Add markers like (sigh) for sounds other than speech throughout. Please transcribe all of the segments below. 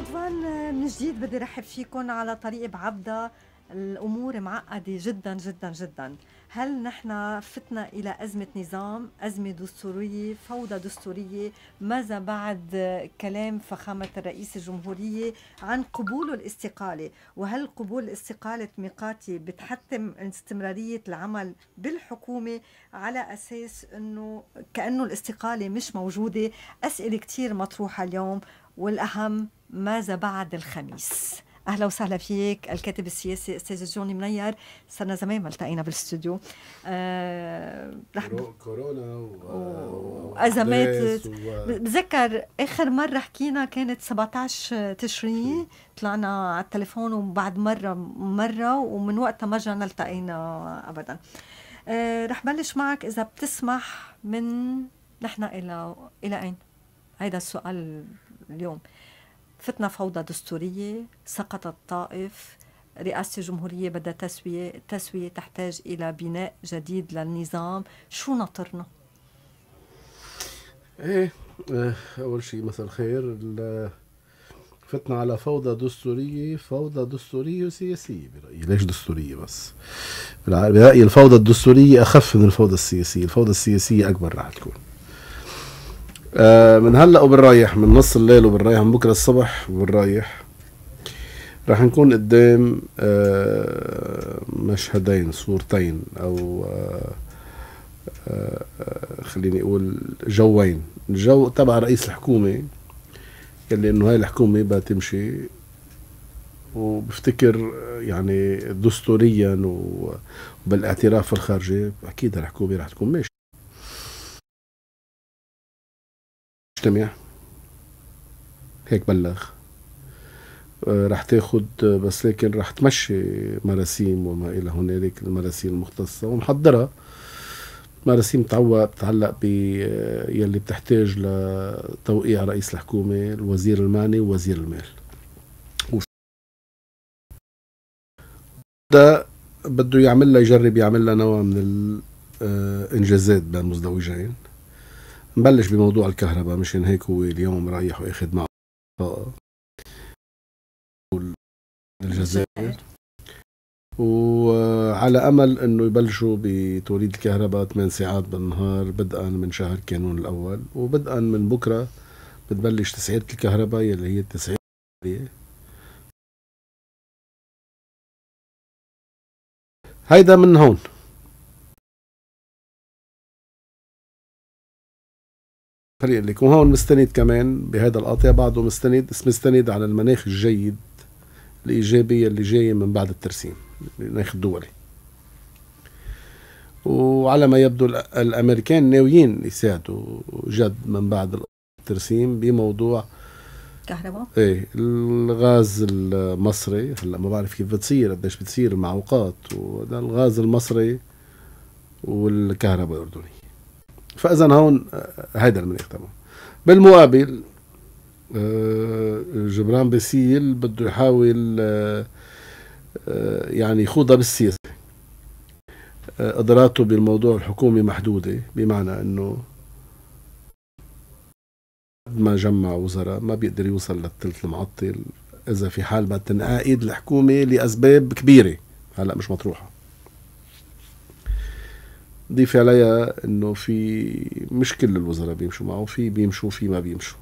رضوان من جديد بدي رحب فيكم على طريق بعبدا الامور معقده جدا جدا جدا هل نحن فتنا الى ازمه نظام ازمه دستوريه فوضى دستوريه ماذا بعد كلام فخامه الرئيس الجمهوريه عن قبوله الاستقاله وهل قبول استقاله ميقاتي بتحتم استمراريه العمل بالحكومه على اساس انه كانه الاستقاله مش موجوده اسئله كثير مطروحه اليوم والاهم ماذا بعد الخميس اهلا وسهلا فيك الكاتب السياسي استاذ جوني منير صرنا زمان ما التقينا بالاستوديو آه كورونا وازمات و... و... بتذكر اخر مره حكينا كانت 17 تشرين طلعنا على التليفون وبعد مره مره ومن وقتها ما رجعنا التقينا ابدا آه رح بلش معك اذا بتسمح من نحن الى الى اين؟ هيدا السؤال اليوم فتنا فوضى دستورية سقط الطائف رئاسة الجمهورية بدها تسوية التسوية تحتاج إلى بناء جديد للنظام شو ناطرنا؟ ايه, إيه، أول شيء مثل الخير فتنا على فوضى دستورية فوضى دستورية وسياسية برأيي ليش دستورية بس برأيي الفوضى الدستورية أخف من الفوضى السياسية الفوضى السياسية أكبر رح تكون آه من هلا وبنريح من نص الليل وبنريح من بكره الصبح وبنريح رح نكون قدام آه مشهدين صورتين او آه،, آه خليني اقول جوين الجو تبع رئيس الحكومه اللي انه هاي الحكومه بدها تمشي وبفتكر يعني دستوريا وبالاعتراف الخارجي اكيد الحكومه رح تكون ماشيه تجتمع هيك بلغ آه، رح تاخد آه، بس لكن رح تمشي مراسيم وما الى هنالك المراسيم المختصه ومحضرها مراسيم بتتعلق ب آه، يلي بتحتاج لتوقيع رئيس الحكومه الوزير المعني ووزير المال ده بده يعمل لها يجرب يعمل لها نوع من الانجازات بين مزدوجين نبلش بموضوع الكهرباء مشان هيك هو اليوم رايح واخذ معه الجزائر وعلى امل انه يبلشوا بتوليد الكهرباء 8 ساعات بالنهار بدءا من شهر كانون الاول وبدءا من بكره بتبلش تسعيره الكهرباء يلي هي التسعيره هيدا من هون فريق لك وهون مستند كمان بهذا القطع بعده مستند مستند على المناخ الجيد الإيجابية اللي جاية من بعد الترسيم المناخ الدولي وعلى ما يبدو الأمريكان ناويين يساعدوا جد من بعد الترسيم بموضوع كهرباء ايه الغاز المصري هلا ما بعرف كيف بتصير قديش بتصير المعوقات وده الغاز المصري والكهرباء الأردنية فاذا هون آه، هيدا المناخ تبعه بالمقابل آه، جبران باسيل بده يحاول آه، يعني يخوضها بالسياسه قدراته بالموضوع الحكومي محدوده بمعنى انه قد ما جمع وزراء ما بيقدر يوصل للثلث المعطل اذا في حال ما تنعقد الحكومه لاسباب كبيره هلا مش مطروحه ضيف عليها انه في مش كل الوزراء بيمشوا معه في بيمشوا في ما بيمشوا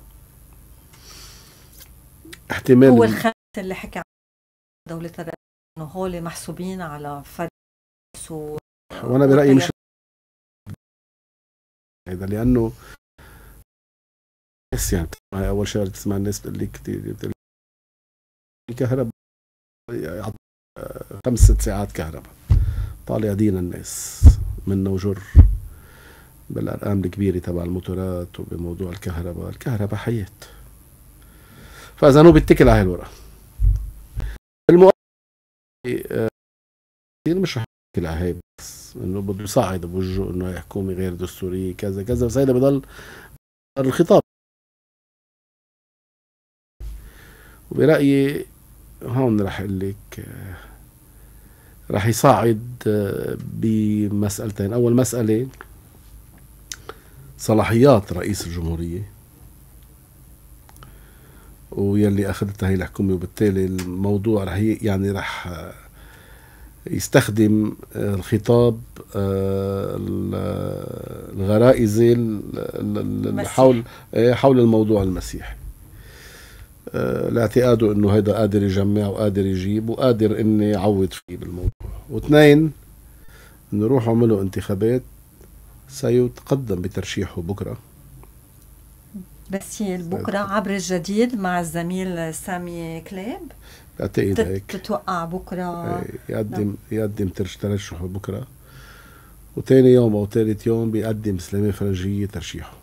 احتمال هو الخمس اللي حكى دولة دولتنا انه هول محسوبين على فرس و وانا برايي مش هذا لانه بس يعني اول شيء بتسمع الناس بتقول لك الكهرباء خمس ست ساعات كهرباء طالع دين الناس منه وجر بالارقام الكبيره تبع الموتورات وبموضوع الكهرباء الكهرباء حياه فاذا هو بيتكل على الورقه. المؤسسه آه، مش رح يتكل على هاي بس انه بده يصعد بوجهه انه هي حكومه غير دستوريه كذا كذا بس هيدا بضل الخطاب وبرايي هون رح اقول لك آه، رح يصعد آه، بمسألتين أول مسألة صلاحيات رئيس الجمهورية ويلي أخذتها هي الحكومة وبالتالي الموضوع رح يعني رح آه، يستخدم آه، الخطاب الغرائزي حول إيه، حول الموضوع المسيحي آه، لاعتقاده انه هيدا قادر يجمع وقادر يجيب وقادر اني يعوض فيه بالموضوع واثنين انه روحوا عملوا انتخابات سيتقدم بترشيحه بكره بس هي يعني بكره عبر الجديد مع الزميل سامي كلاب بعتقد هيك تتوقع بكره إيه، يقدم نعم. يقدم ترشحه بكره وثاني يوم او ثالث يوم بيقدم سلامه فرنجيه ترشيحه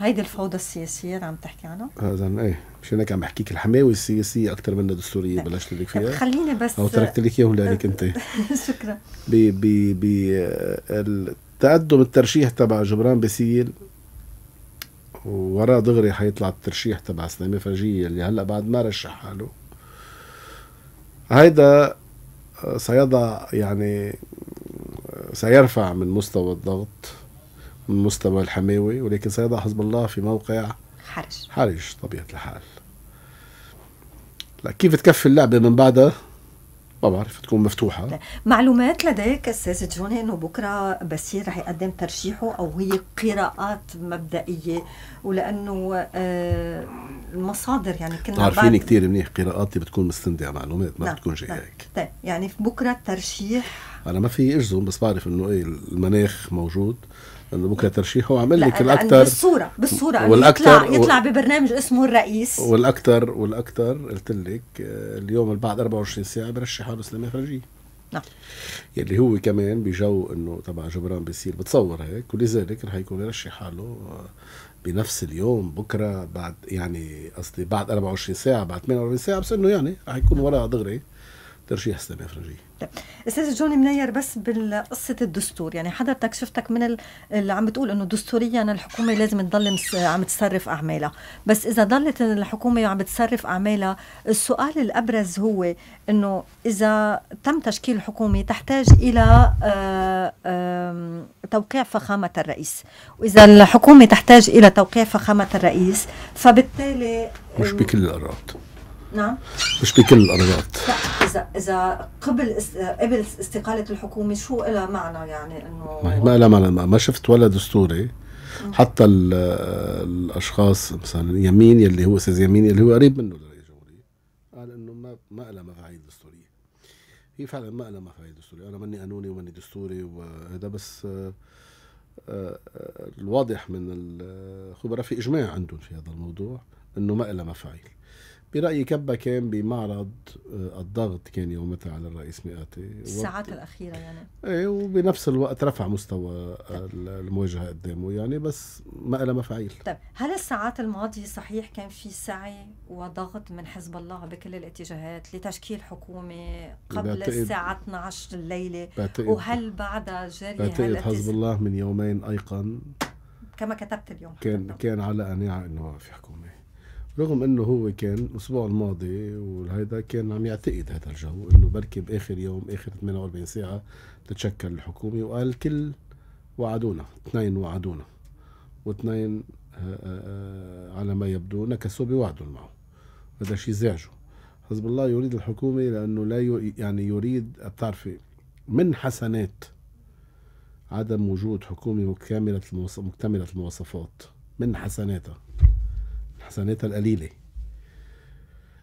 هيدي الفوضى السياسيه اللي عم تحكي عنها؟ اذا ايه مش هيك عم بحكيك الحماوي السياسيه اكثر منها دستوريه بلشت لك فيها خليني بس او تركت لك اياهم لك انت (laughs) شكرا ب ب ب التقدم الترشيح تبع جبران باسيل وراه دغري حيطلع الترشيح تبع سلامه فرجيه اللي هلا بعد ما رشح حاله هيدا آه، سيضع يعني آه، سيرفع من مستوى الضغط من مستوى الحماوي ولكن سيضع حزب الله في موقع حرج حرج طبيعة الحال لا كيف تكفي اللعبة من بعدها ما بعرف تكون مفتوحة معلومات لديك أستاذ جوني أنه بكرة بسير رح يقدم ترشيحه أو هي قراءات مبدئية ولأنه آه، المصادر يعني كنا عارفين بعد... كثير منيح قراءاتي بتكون مستندة على معلومات ما لا. نعم، بتكون نعم. جاي هيك طيب يعني بكرة الترشيح أنا ما في أجزم بس بعرف أنه إيه المناخ موجود بكره ترشيحه وعمل لك الاكثر بالصوره بالصوره والاكثر يطلع, يطلع ببرنامج اسمه الرئيس والاكثر والاكثر قلت لك آه، اليوم بعد 24 ساعه برشح حرب اسلاميه خارجيه نعم يلي هو كمان بجو انه تبع جبران بيصير بتصور هيك ولذلك رح يكون يرشح حاله آه، بنفس اليوم بكره بعد يعني قصدي بعد 24 ساعه بعد 48 ساعه بس انه يعني رح يكون وراء دغري ترشيح السنه الفرنجيه. طيب. استاذ جوني منير بس بقصه الدستور يعني حضرتك شفتك من اللي عم بتقول انه دستوريا الحكومه لازم تضل عم تصرف اعمالها بس اذا ضلت الحكومه عم بتصرف اعمالها السؤال الابرز هو انه اذا تم تشكيل الحكومه تحتاج الى آه، توقيع فخامه الرئيس واذا الحكومه تحتاج الى توقيع فخامه الرئيس فبالتالي مش بكل الاراضي نعم مش بكل الارضات لا إذا إذا قبل قبل استقالة الحكومة شو لها معنى يعني إنه ما لها معنى ما شفت ولا دستوري حتى الاشخاص مثلا يمين يلي هو استاذ يمين يلي هو قريب منه للرئيس الجمهوريه قال انه ما ما لها مفاعيل دستوريه هي فعلا ما لها مفاعيل دستوريه انا ماني قانوني وماني دستوري وهذا بس آه، آه، الواضح من الخبراء في اجماع عندهم في هذا الموضوع انه ما لها مفاعيل برأيي كبة كان بمعرض آه، الضغط كان يومتها على الرئيس مئاتي الساعات الأخيرة يعني ايه وبنفس الوقت رفع مستوى طيب. المواجهة قدامه يعني بس ما لها مفعيل طيب هل الساعات الماضية صحيح كان في سعي وضغط من حزب الله بكل الاتجاهات لتشكيل حكومة قبل الساعة 12 الليلة بعتقد وهل بعد جري بعتقد حزب الله من يومين أيقن كما كتبت اليوم كان كان على قناعة أنه في حكومة رغم انه هو كان الاسبوع الماضي وهيدا كان عم يعتقد هذا الجو انه بركي باخر يوم اخر 48 ساعه تتشكل الحكومه وقال كل وعدونا اثنين وعدونا واثنين آه، آه، آه، على ما يبدو نكسوا بوعدهم معه هذا شيء زعجه حزب الله يريد الحكومه لانه لا يعني يريد بتعرفي من حسنات عدم وجود حكومه مكتمله المواصفات من حسناتها حسناتها القليله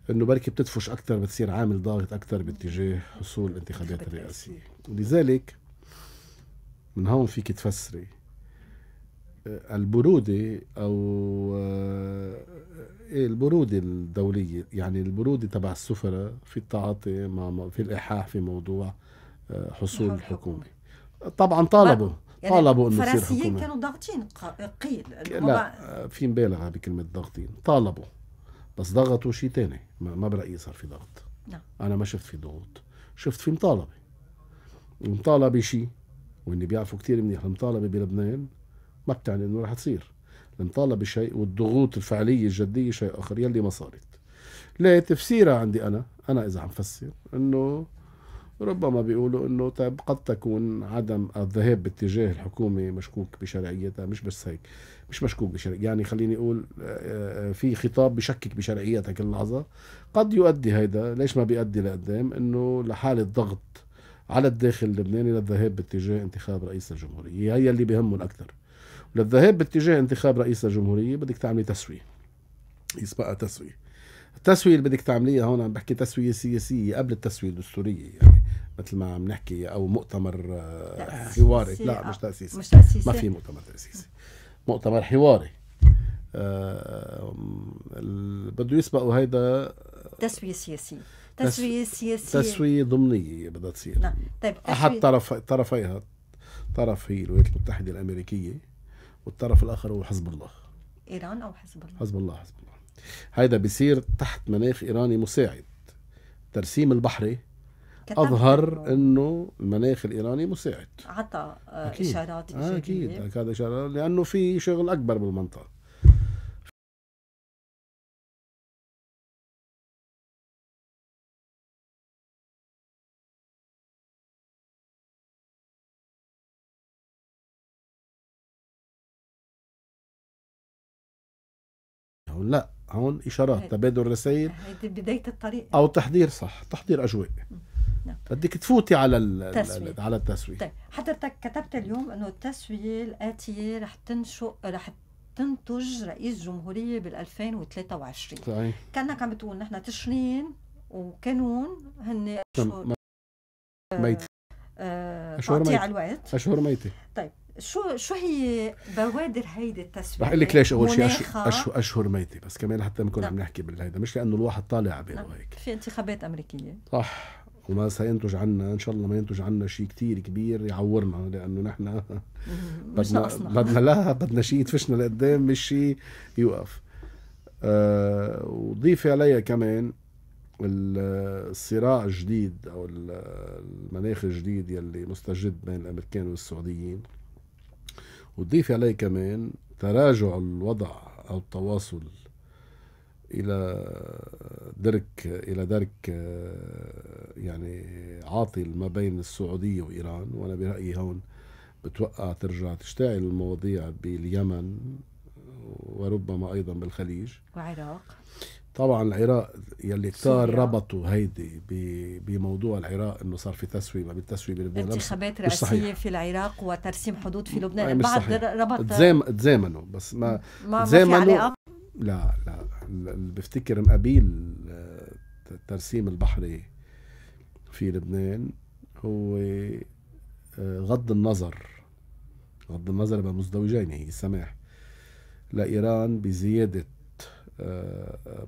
انه بركي بتدفش اكثر بتصير عامل ضاغط اكثر باتجاه حصول الانتخابات الرئاسيه لذلك من هون فيك تفسري آه، البرودة أو آه، إيه، البرودة الدولية يعني البرودة تبع السفراء في التعاطي مع في الإلحاح في موضوع آه، حصول الحكومة طبعا طالبوا يعني طالبوا انه يصير حكومه كانوا ضاغطين قيل لا في مبالغه بكلمه ضاغطين طالبوا بس ضغطوا شيء ثاني ما برايي صار في ضغط لا. نعم. انا ما شفت في ضغوط شفت في مطالبه المطالبه شيء واللي بيعرفوا كثير منيح المطالبه بلبنان ما بتعني انه رح تصير المطالبه شيء والضغوط الفعليه الجديه شيء اخر يلي ما صارت ليه تفسيرها عندي انا انا اذا عم فسر انه ربما بيقولوا انه طيب قد تكون عدم الذهاب باتجاه الحكومه مشكوك بشرعيتها مش بس هيك مش مشكوك بشرعية يعني خليني اقول آه، آه، في خطاب بشكك بشرعيتها كل لحظه قد يؤدي هيدا ليش ما بيؤدي لقدام انه لحاله ضغط على الداخل اللبناني للذهاب باتجاه انتخاب رئيس الجمهوريه هي اللي بهمهم اكثر للذهاب باتجاه انتخاب رئيس الجمهوريه بدك تعملي تسويه يسبقها تسويه التسويه اللي بدك تعمليها هون عم بحكي تسويه سياسيه قبل التسويه الدستوريه يعني مثل ما عم نحكي او مؤتمر آه، حواري لا آه، مش تاسيسي مش تاسيسي ما في مؤتمر تاسيسي مؤتمر حواري آه، بده يسبقوا هيدا تسويه سياسيه تسويه سياسيه تسويه ضمنيه بدها تصير نعم طيب احد طرف طرفيها طرف هي الولايات المتحده الامريكيه والطرف الاخر هو حزب الله ايران او حزب الله حزب الله حزب الله هيدا بيصير تحت مناخ ايراني مساعد ترسيم البحري اظهر انه المناخ الايراني مساعد عطى آه، اشارات آه، ايجابيه اكيد هذا اشارات لانه في شغل اكبر بالمنطقه هون اشارات تبادل رسائل بدايه الطريق او تحضير صح تحضير اجواء نعم. بدك تفوتي على التسويق. على التسويق طيب حضرتك كتبت اليوم انه التسويه الاتيه رح تنشئ رح تنتج رئيس جمهوريه بال 2023 صحيح كانك عم بتقول نحن تشرين وكانون هن اشهر ميت آه... آه، اشهر ميتة الوقت اشهر ميتة طيب شو شو هي بوادر هيدي التسويق؟ رح اقول لك ليش اول شيء اشهر, أشهر ميته بس كمان حتى بنكون عم نعم. نحكي بالهيدا مش لانه الواحد طالع على باله نعم. هيك في انتخابات امريكيه صح وما سينتج عنا ان شاء الله ما ينتج عنا شيء كتير كبير يعورنا لانه نحن (laughs) بدنا بدنا لا بدنا شيء يدفشنا لقدام مش شيء يوقف أه وضيفي عليها كمان الصراع الجديد او المناخ الجديد يلي مستجد بين الامريكان والسعوديين وتضيفي عليه كمان تراجع الوضع او التواصل الى درك الى درك آه، يعني عاطل ما بين السعوديه وايران وانا برايي هون بتوقع ترجع تشتعل المواضيع باليمن وربما ايضا بالخليج وعراق طبعا العراق يلي كتار ربطوا هيدي بموضوع العراق انه صار في تسوية ما بالتسوية بلبنان انتخابات رئاسية في العراق وترسيم حدود في لبنان بعد ربط تزامنوا بس ما ما, تزامنوا ما في علاقة لا لا اللي بفتكر مقابيل الترسيم آه، البحري في لبنان هو آه، غض النظر غض النظر بين مزدوجين هي يعني السماح لإيران بزيادة آه، آه،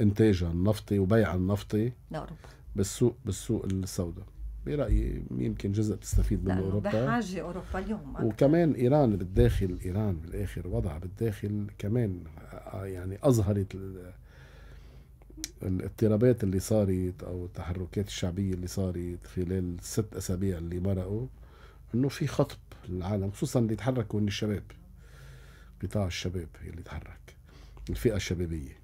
انتاجها النفطي وبيعها النفطي لاوروبا بالسوق بالسوق السوداء برايي يمكن جزء تستفيد منه اوروبا بحاجه اوروبا اليوم أكثر. وكمان ايران بالداخل ايران بالاخر وضعها بالداخل كمان آه، يعني اظهرت الاضطرابات اللي صارت او التحركات الشعبيه اللي صارت خلال ست اسابيع اللي مرقوا انه في خطب للعالم خصوصا اللي تحركوا من الشباب قطاع الشباب اللي تحرك الفئه الشبابيه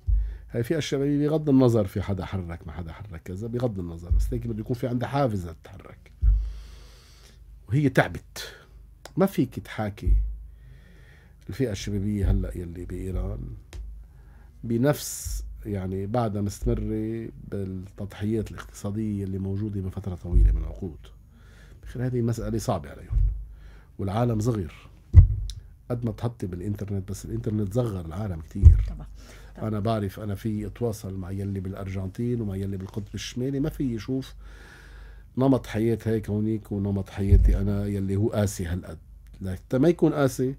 هاي الفئه الشبابيه بغض النظر في حدا حرك ما حدا حرك كذا بغض النظر بس لكن بده يكون في عندها حافز لتتحرك وهي تعبت ما فيك تحاكي الفئه الشبابيه هلا يلي بايران بنفس يعني بعدها مستمرة بالتضحيات الاقتصادية اللي موجودة من فترة طويلة من عقود هذه مسألة صعبة عليهم والعالم صغير قد ما تحطي بالانترنت بس الانترنت صغر العالم كثير طبعا انا بعرف انا في اتواصل مع يلي بالارجنتين ومع يلي بالقطب الشمالي ما في يشوف نمط حياة هيك هونيك ونمط حياتي انا يلي هو قاسي هالقد لحتى ما يكون قاسي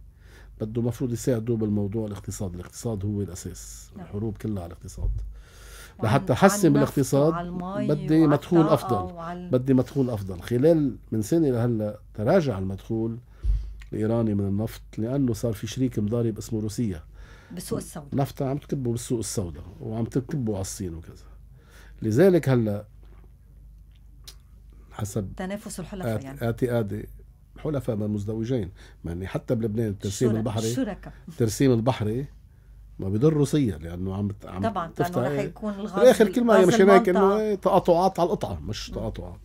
بده مفروض يساعده بالموضوع الاقتصاد الاقتصاد هو الاساس نعم. الحروب كلها على الاقتصاد لحتى حسن بالاقتصاد بدي مدخول افضل بدي مدخول افضل خلال من سنه لهلا تراجع المدخول الايراني من النفط لانه صار في شريك مضارب اسمه روسيا بالسوق السوداء نفط عم تكبه بالسوق السوداء وعم تكبه على الصين وكذا لذلك هلا حسب تنافس الحلفاء يعني اعتقادي الحلفاء من مزدوجين يعني حتى بلبنان الترسيم البحري الترسيم البحري ما بيضر روسيا لانه عم عم طبعا لانه رح يكون الغاز بالاخر كل ما هي مش هيك انه إيه، تقاطعات على القطعه مش تقاطعات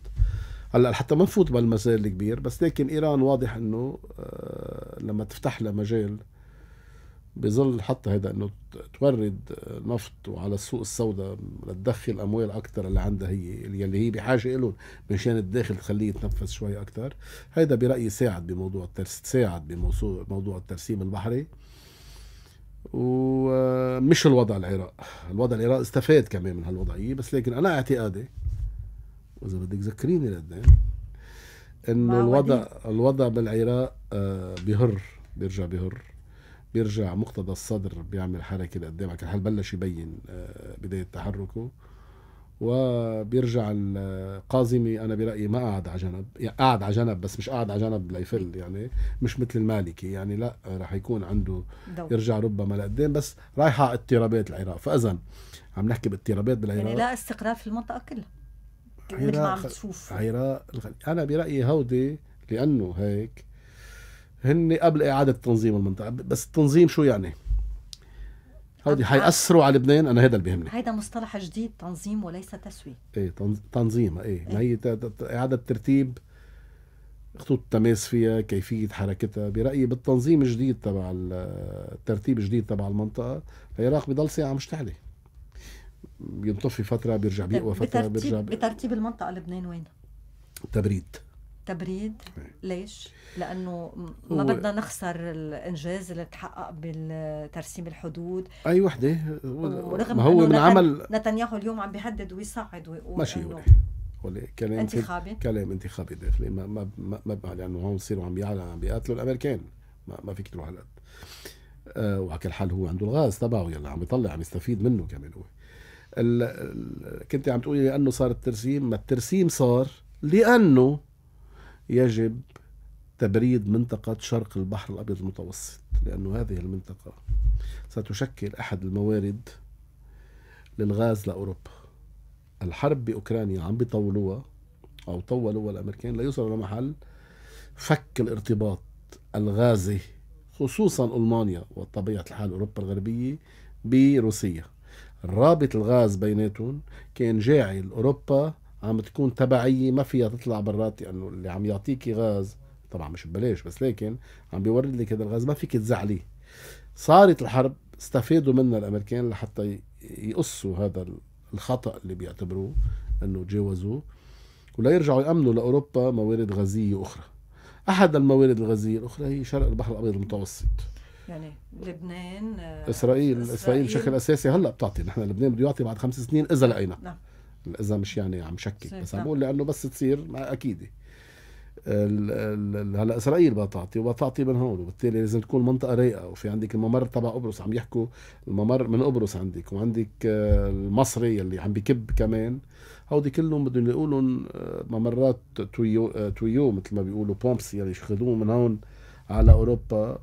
هلا حتى ما نفوت بالمجال الكبير بس لكن ايران واضح انه آه، لما تفتح لها مجال بظل حتى هذا انه تورد آه، نفط وعلى السوق السوداء لتدخل اموال اكثر اللي عندها هي اللي هي بحاجه لهم مشان الداخل تخليه يتنفس شوي اكثر هذا برايي ساعد بموضوع ساعد بموضوع الترسيم البحري ومش آه، الوضع العراق الوضع العراق استفاد كمان من هالوضعيه بس لكن انا اعتقادي واذا بدك ذكريني لقدام انه الوضع الوضع بالعراق آه، بهر بيرجع بهر بيرجع مقتضى الصدر بيعمل حركه لقدام على كل بلش يبين آه، بدايه تحركه وبيرجع القازمي انا برايي ما قعد على جنب يعني قعد على جنب بس مش قعد على جنب ليفل يعني مش مثل المالكي يعني لا رح يكون عنده يرجع ربما لقدام بس رايحه اضطرابات العراق فاذا عم نحكي باضطرابات يعني بالعراق يعني لا استقرار في المنطقه كلها مثل ما عم تشوف عراء الغني انا برايي هودي لانه هيك هن قبل اعاده تنظيم المنطقه بس التنظيم شو يعني؟ هودي حيأثروا على لبنان انا هذا اللي بيهمني هيدا مصطلح جديد تنظيم وليس تسوية ايه تنظيم ايه, إيه؟ ما يعني هي اعاده ترتيب خطوط التماس فيها كيفية حركتها برأيي بالتنظيم الجديد تبع الترتيب الجديد تبع المنطقة العراق بضل ساعة مشتعلة بينطفي فتره بيرجع بيقوى فتره بترتيب بيرجع بي... بترتيب المنطقه لبنان وين؟ تبريد تبريد إيه. ليش؟ لانه ما بدنا نخسر الانجاز اللي تحقق بالترسيم الحدود اي وحده ورغم ما هو من عمل نتنياهو اليوم عم بيهدد ويصعد ويقول ماشي إنه... ولا كلام انتخابي كلام انتخابي داخلي ما ما ما, ما لانه هون بصيروا عم يعلن عم بيقاتلوا الامريكان ما, ما فيك تروح على أه وعلى كل حال هو عنده الغاز تبعه يلا عم بيطلع عم يستفيد منه كمان هو ال... كنت عم تقولي لانه صار الترسيم ما الترسيم صار لانه يجب تبريد منطقة شرق البحر الأبيض المتوسط لأن هذه المنطقة ستشكل أحد الموارد للغاز لأوروبا الحرب بأوكرانيا عم بيطولوها أو طولوها الأمريكان ليوصلوا لمحل فك الارتباط الغازي خصوصا ألمانيا وطبيعة الحال أوروبا الغربية بروسيا رابط الغاز بيناتهم كان جاعل اوروبا عم تكون تبعيه ما فيها تطلع برات لانه يعني اللي عم يعطيكي غاز طبعا مش ببلاش بس لكن عم بيورد لك هذا الغاز ما فيك تزعليه صارت الحرب استفادوا منها الامريكان لحتى يقصوا هذا الخطا اللي بيعتبروه انه تجاوزوه ولا يرجعوا يامنوا لاوروبا موارد غازيه اخرى احد الموارد الغازيه الاخرى هي شرق البحر الابيض المتوسط يعني لبنان آه، اسرائيل اسرائيل بشكل اساسي هلا بتعطي نحن لبنان بده يعطي بعد خمس سنين اذا لقينا نعم اذا مش يعني عم شكك بس عم نعم. بقول لانه بس تصير اكيده هلا اسرائيل بدها تعطي وبدها تعطي من هون وبالتالي لازم تكون منطقه رايقه وفي عندك الممر تبع قبرص عم يحكوا الممر من قبرص عندك وعندك آه، المصري اللي عم بكب كمان هودي كلهم بدهم يلاقوا آه، ممرات تويو تويو مثل ما بيقولوا بومبس يلي يشخدوهم من هون على اوروبا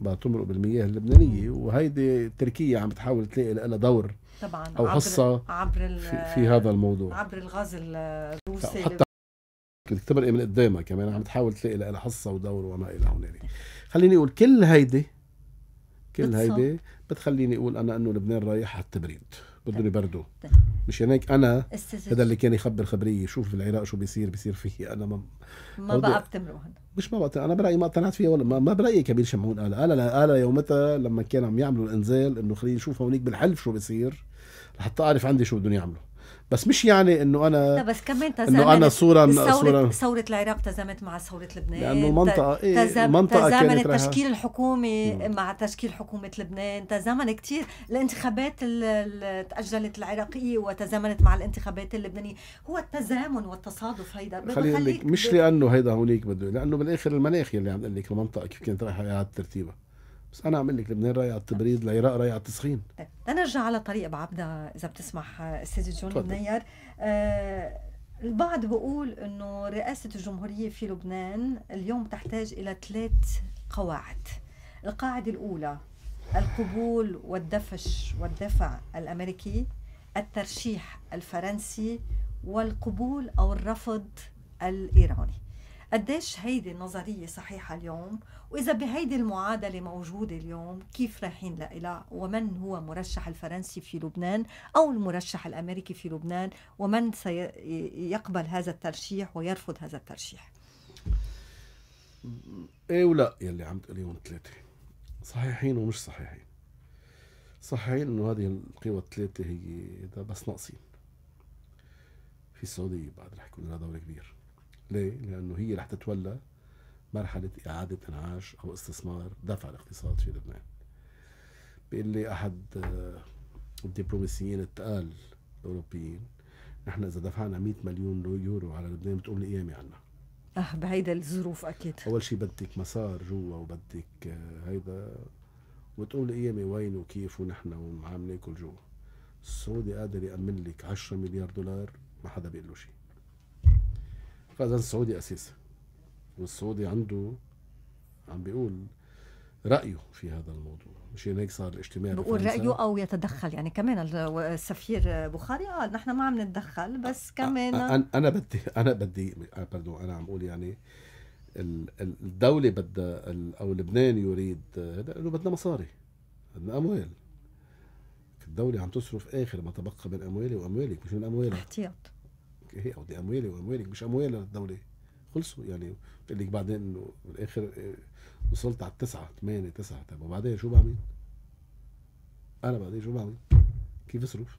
بتمرق بالمياه اللبنانيه وهيدي تركيا عم تحاول تلاقي لها دور طبعا او عبر حصه عبر في, في هذا الموضوع عبر الغاز الروسي حتى بدك من قدامها كمان عم تحاول تلاقي لها حصه ودور وما الى يعني. هنالك خليني اقول كل هيدي كل هيدي بتخليني اقول انا انه لبنان رايح على التبريد بدهم يبردوا مش هيك انا هذا اللي كان يخبر خبريه شوف العراق شو بيصير بيصير فيه انا ما ما بقى بتمروا مش ما بقى انا برايي ما اقتنعت فيها ولا ما, ما برايي كبير شمعون قال قال قال يومتها لما كانوا عم يعملوا الانزال انه خلينا نشوف هونيك بالحلف شو بيصير لحتى اعرف عندي شو بدهم يعملوا بس مش يعني انه انا لا بس كمان تزامنت انه انا صوره من ثوره صورة ثوره العراق تزامنت مع ثوره لبنان لانه المنطقه ايه تزام المنطقه تزامن التشكيل الحكومي مم. مع تشكيل حكومه لبنان تزامن كثير الانتخابات اللي تاجلت العراقيه وتزامنت مع الانتخابات اللبنانيه هو التزامن والتصادف هيدا خليك مش لانه هيدا هونيك بده لانه بالاخر المناخ اللي عم لك المنطقه كيف كانت رايحه ترتيبها بس انا اعمل لك لبنان رايح على التبريد العراق رايح على التسخين طيب نرجع على طريق ابو عبده اذا بتسمح استاذ جون منير آه البعض بقول انه رئاسه الجمهوريه في لبنان اليوم تحتاج الى ثلاث قواعد القاعده الاولى القبول والدفش والدفع الامريكي الترشيح الفرنسي والقبول او الرفض الايراني قديش هيدي النظريه صحيحه اليوم واذا بهيدي المعادله موجوده اليوم كيف رايحين لها ومن هو مرشح الفرنسي في لبنان او المرشح الامريكي في لبنان ومن سيقبل هذا الترشيح ويرفض هذا الترشيح ايه ولا يلي عم تقوليهم ثلاثه صحيحين ومش صحيحين صحيحين انه هذه القوى الثلاثه هي ده بس ناقصين في السعوديه بعد رح يكون لها دور كبير ليه؟ لأنه هي رح تتولى مرحلة إعادة إنعاش أو استثمار دفع الاقتصاد في لبنان بيقول لي أحد آه، الدبلوماسيين التقال الأوروبيين نحن إذا دفعنا 100 مليون يورو على لبنان بتقوم القيامة عنا اه بهيدا الظروف اكيد اول شيء بدك مسار جوا وبدك آه، هيدا وتقوم القيامة وين وكيف ونحن وعم ناكل جوا السعودي قادر يأمن لك 10 مليار دولار ما حدا بيقول له شيء القائد السعودي اساسا والسعودي عنده عم بيقول رايه في هذا الموضوع مشان هيك صار الاجتماع بقول رايه او يتدخل يعني كمان السفير بخاري قال نحن ما عم نتدخل بس كمان انا بدي انا بدي آه، بردو انا عم اقول يعني الدولة بدها او لبنان يريد هذا انه بدنا مصاري بدنا اموال الدولة عم تصرف اخر ما تبقى من اموالي واموالك مش من اموالك احتياط هي او دي اموالي واموالك مش اموال الدوله خلصوا يعني بتقول لك بعدين انه بالاخر آه، وصلت على التسعه ثمانيه تسعه طب وبعدين شو بعمل؟ انا بعدين شو بعمل؟ كيف اصرف؟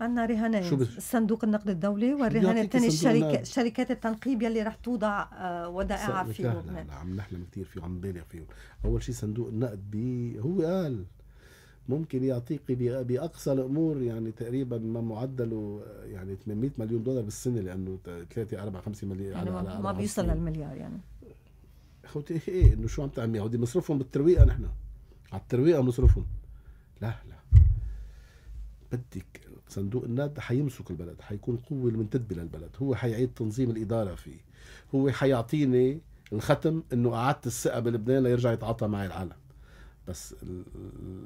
عندنا رهانات شو الصندوق النقد الدولي والرهان الثاني الشركة... الشركات التنقيب يلي رح توضع آه، ودائع في لبنان عم نحلم كثير فيه عم نبالغ فيه اول شيء صندوق النقد بي... هو قال ممكن يعطيك باقصى الامور يعني تقريبا ما معدله آه، يعني 800 مليون دولار بالسنه لانه 3 4 5 مليون يعني على ما بيوصل للمليار يعني اخوتي إيه،, ايه انه شو عم تعمل هودي بنصرفهم بالترويقه نحن على الترويقه بنصرفهم لا لا بدك صندوق النقد حيمسك البلد حيكون القوه المنتدبه للبلد هو حيعيد تنظيم الاداره فيه هو حيعطيني الختم انه اعدت الثقه بلبنان ليرجع يتعاطى معي العالم بس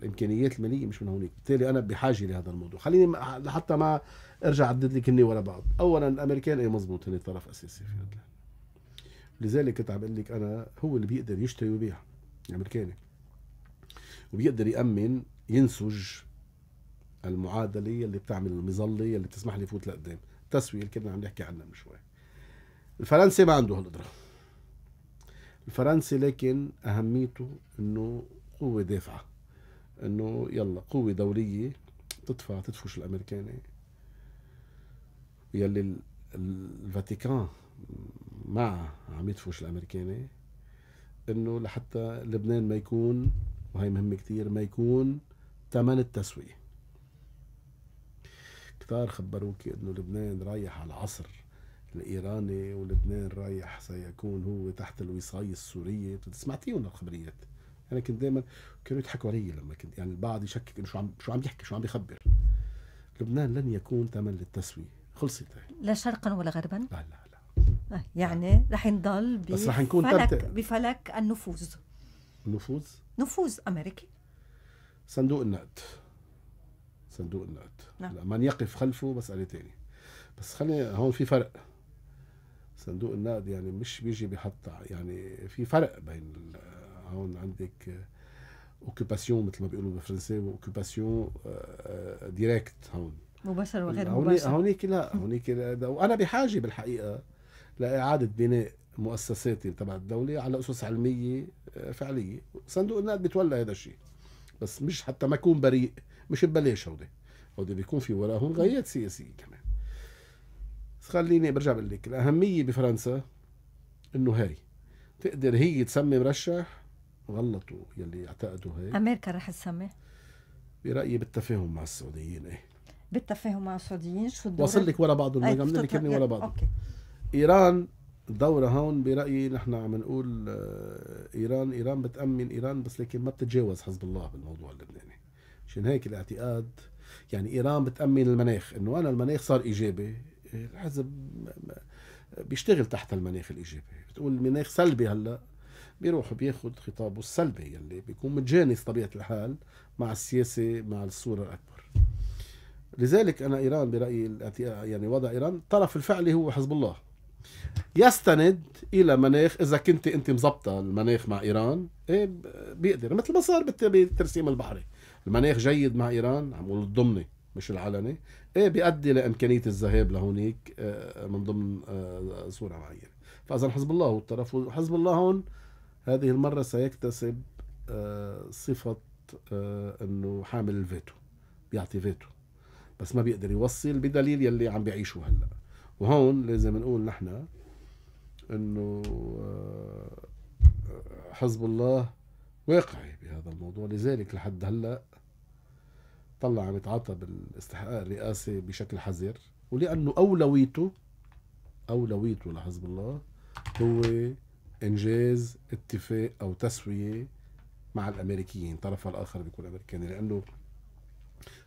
الامكانيات الماليه مش من هونيك بالتالي انا بحاجه لهذا الموضوع خليني حتى ما ارجع عدد لك هني ورا بعض اولا الامريكان اي مزبوط هن طرف اساسي في هذا لذلك كنت عم لك انا هو اللي بيقدر يشتري ويبيع الامريكاني وبيقدر يامن ينسج المعادله اللي بتعمل المظله اللي بتسمح لي فوت لقدام التسويه اللي كنا عم نحكي عنها من شوي الفرنسي ما عنده هالقدره الفرنسي لكن اهميته انه قوه دافعه انه يلا قوه دوليه تدفع تدفش الامريكاني يلي الفاتيكان مع عم يدفش الامريكاني انه لحتى لبنان ما يكون وهي مهمه كثير ما يكون ثمن التسويه كثار خبروك انه لبنان رايح على العصر الايراني ولبنان رايح سيكون هو تحت الوصايه السوريه سمعتيهم الخبريات انا كنت دايما كانوا يضحكوا علي لما كنت يعني البعض يشكك انه شو عم شو عم يحكي شو عم يخبر لبنان لن يكون ثمن للتسويه خلصت لا شرقا ولا غربا لا لا لا آه، يعني رح نضل بس رح نكون فلك بفلك النفوذ النفوذ نفوذ امريكي صندوق النقد صندوق النقد نعم. من يقف خلفه مسألة تانية بس خلينا هون في فرق صندوق النقد يعني مش بيجي بيحط يعني في فرق بين هون عندك اوكوباسيون آه، مثل ما بيقولوا بالفرنساوي اوكوباسيون ديريكت هون مباشر وغير مباشر هونيك لا هونيك لا وانا بحاجه بالحقيقه لاعاده بناء مؤسساتي تبع الدوله على اسس علميه آه، فعليه صندوق النقد بيتولى هذا الشيء بس مش حتى ما اكون بريء مش ببلاش هودي هودي بيكون في وراهم غايات سياسيه كمان خليني برجع بقول لك الاهميه بفرنسا انه هاي تقدر هي تسمي مرشح غلطوا يلي اعتقدوا هيك امريكا رح تسمي برايي بالتفاهم مع السعوديين ايه بالتفاهم مع السعوديين شو الدور واصل لك ورا بعضهم ما يجاملني ورا بعضهم اوكي ايران دورها هون برايي نحن عم نقول آه، ايران ايران بتامن ايران بس لكن ما بتتجاوز حزب الله بالموضوع اللبناني عشان هيك الاعتقاد يعني ايران بتامن المناخ انه انا المناخ صار ايجابي الحزب بيشتغل تحت المناخ الايجابي بتقول المناخ سلبي هلا بيروح بياخذ خطابه السلبي يلي بيكون متجانس طبيعة الحال مع السياسة مع الصورة الأكبر لذلك أنا إيران برأيي يعني وضع إيران الطرف الفعلي هو حزب الله يستند إلى مناخ إذا كنت أنت مزبطة المناخ مع إيران إيه بيقدر مثل ما صار بالترسيم البحري المناخ جيد مع إيران عم الضمني مش العلني ايه بيؤدي لامكانيه الذهاب لهونيك آه، من ضمن آه، صوره معينه فاذا حزب الله هو الطرف وحزب الله هون هذه المرة سيكتسب آه، صفة آه، أنه حامل الفيتو بيعطي فيتو بس ما بيقدر يوصل بدليل يلي عم بيعيشه هلا وهون لازم نقول نحن انه آه، حزب الله واقعي بهذا الموضوع لذلك لحد هلا طلع عم يتعاطى بالاستحقاق الرئاسي بشكل حذر ولانه اولويته اولويته لحزب الله هو انجاز اتفاق او تسويه مع الامريكيين طرف الاخر بيكون امريكاني لانه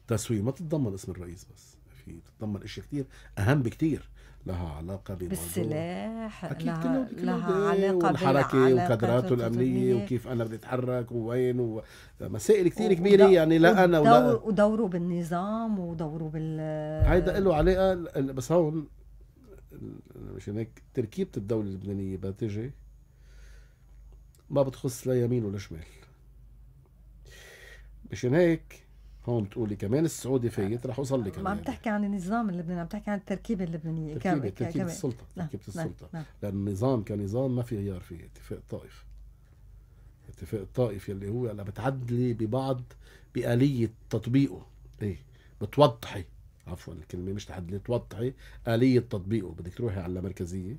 تسويه ما تتضمن اسم الرئيس بس في تتضمن اشياء كثير اهم بكثير لها علاقه بالسلاح أكيد لها, كله لها علاقه بالحركة وقدراته الامنيه وكيف انا بدي اتحرك ووين ومسائل كثير كبيره يعني لا انا ولا ودوره بالنظام ودوره بال هيدا له علاقه بس هون مشان هيك تركيبه الدوله اللبنانيه بتجي ما بتخص لا يمين ولا شمال مشان هيك هون بتقولي كمان السعودي فايت رح اوصل لك ما عم تحكي عن النظام اللبناني عم تحكي عن التركيبه اللبنانيه تركيبه تركيبه السلطه نعم، تركيبه نعم، السلطه نعم. لان النظام كنظام ما في غيار فيه اتفاق الطائف اتفاق الطائف يلي هو انا بتعدلي ببعض بآلية تطبيقه ايه بتوضحي عفوا الكلمة مش تعدلي توضحي آلية تطبيقه بدك تروحي على المركزية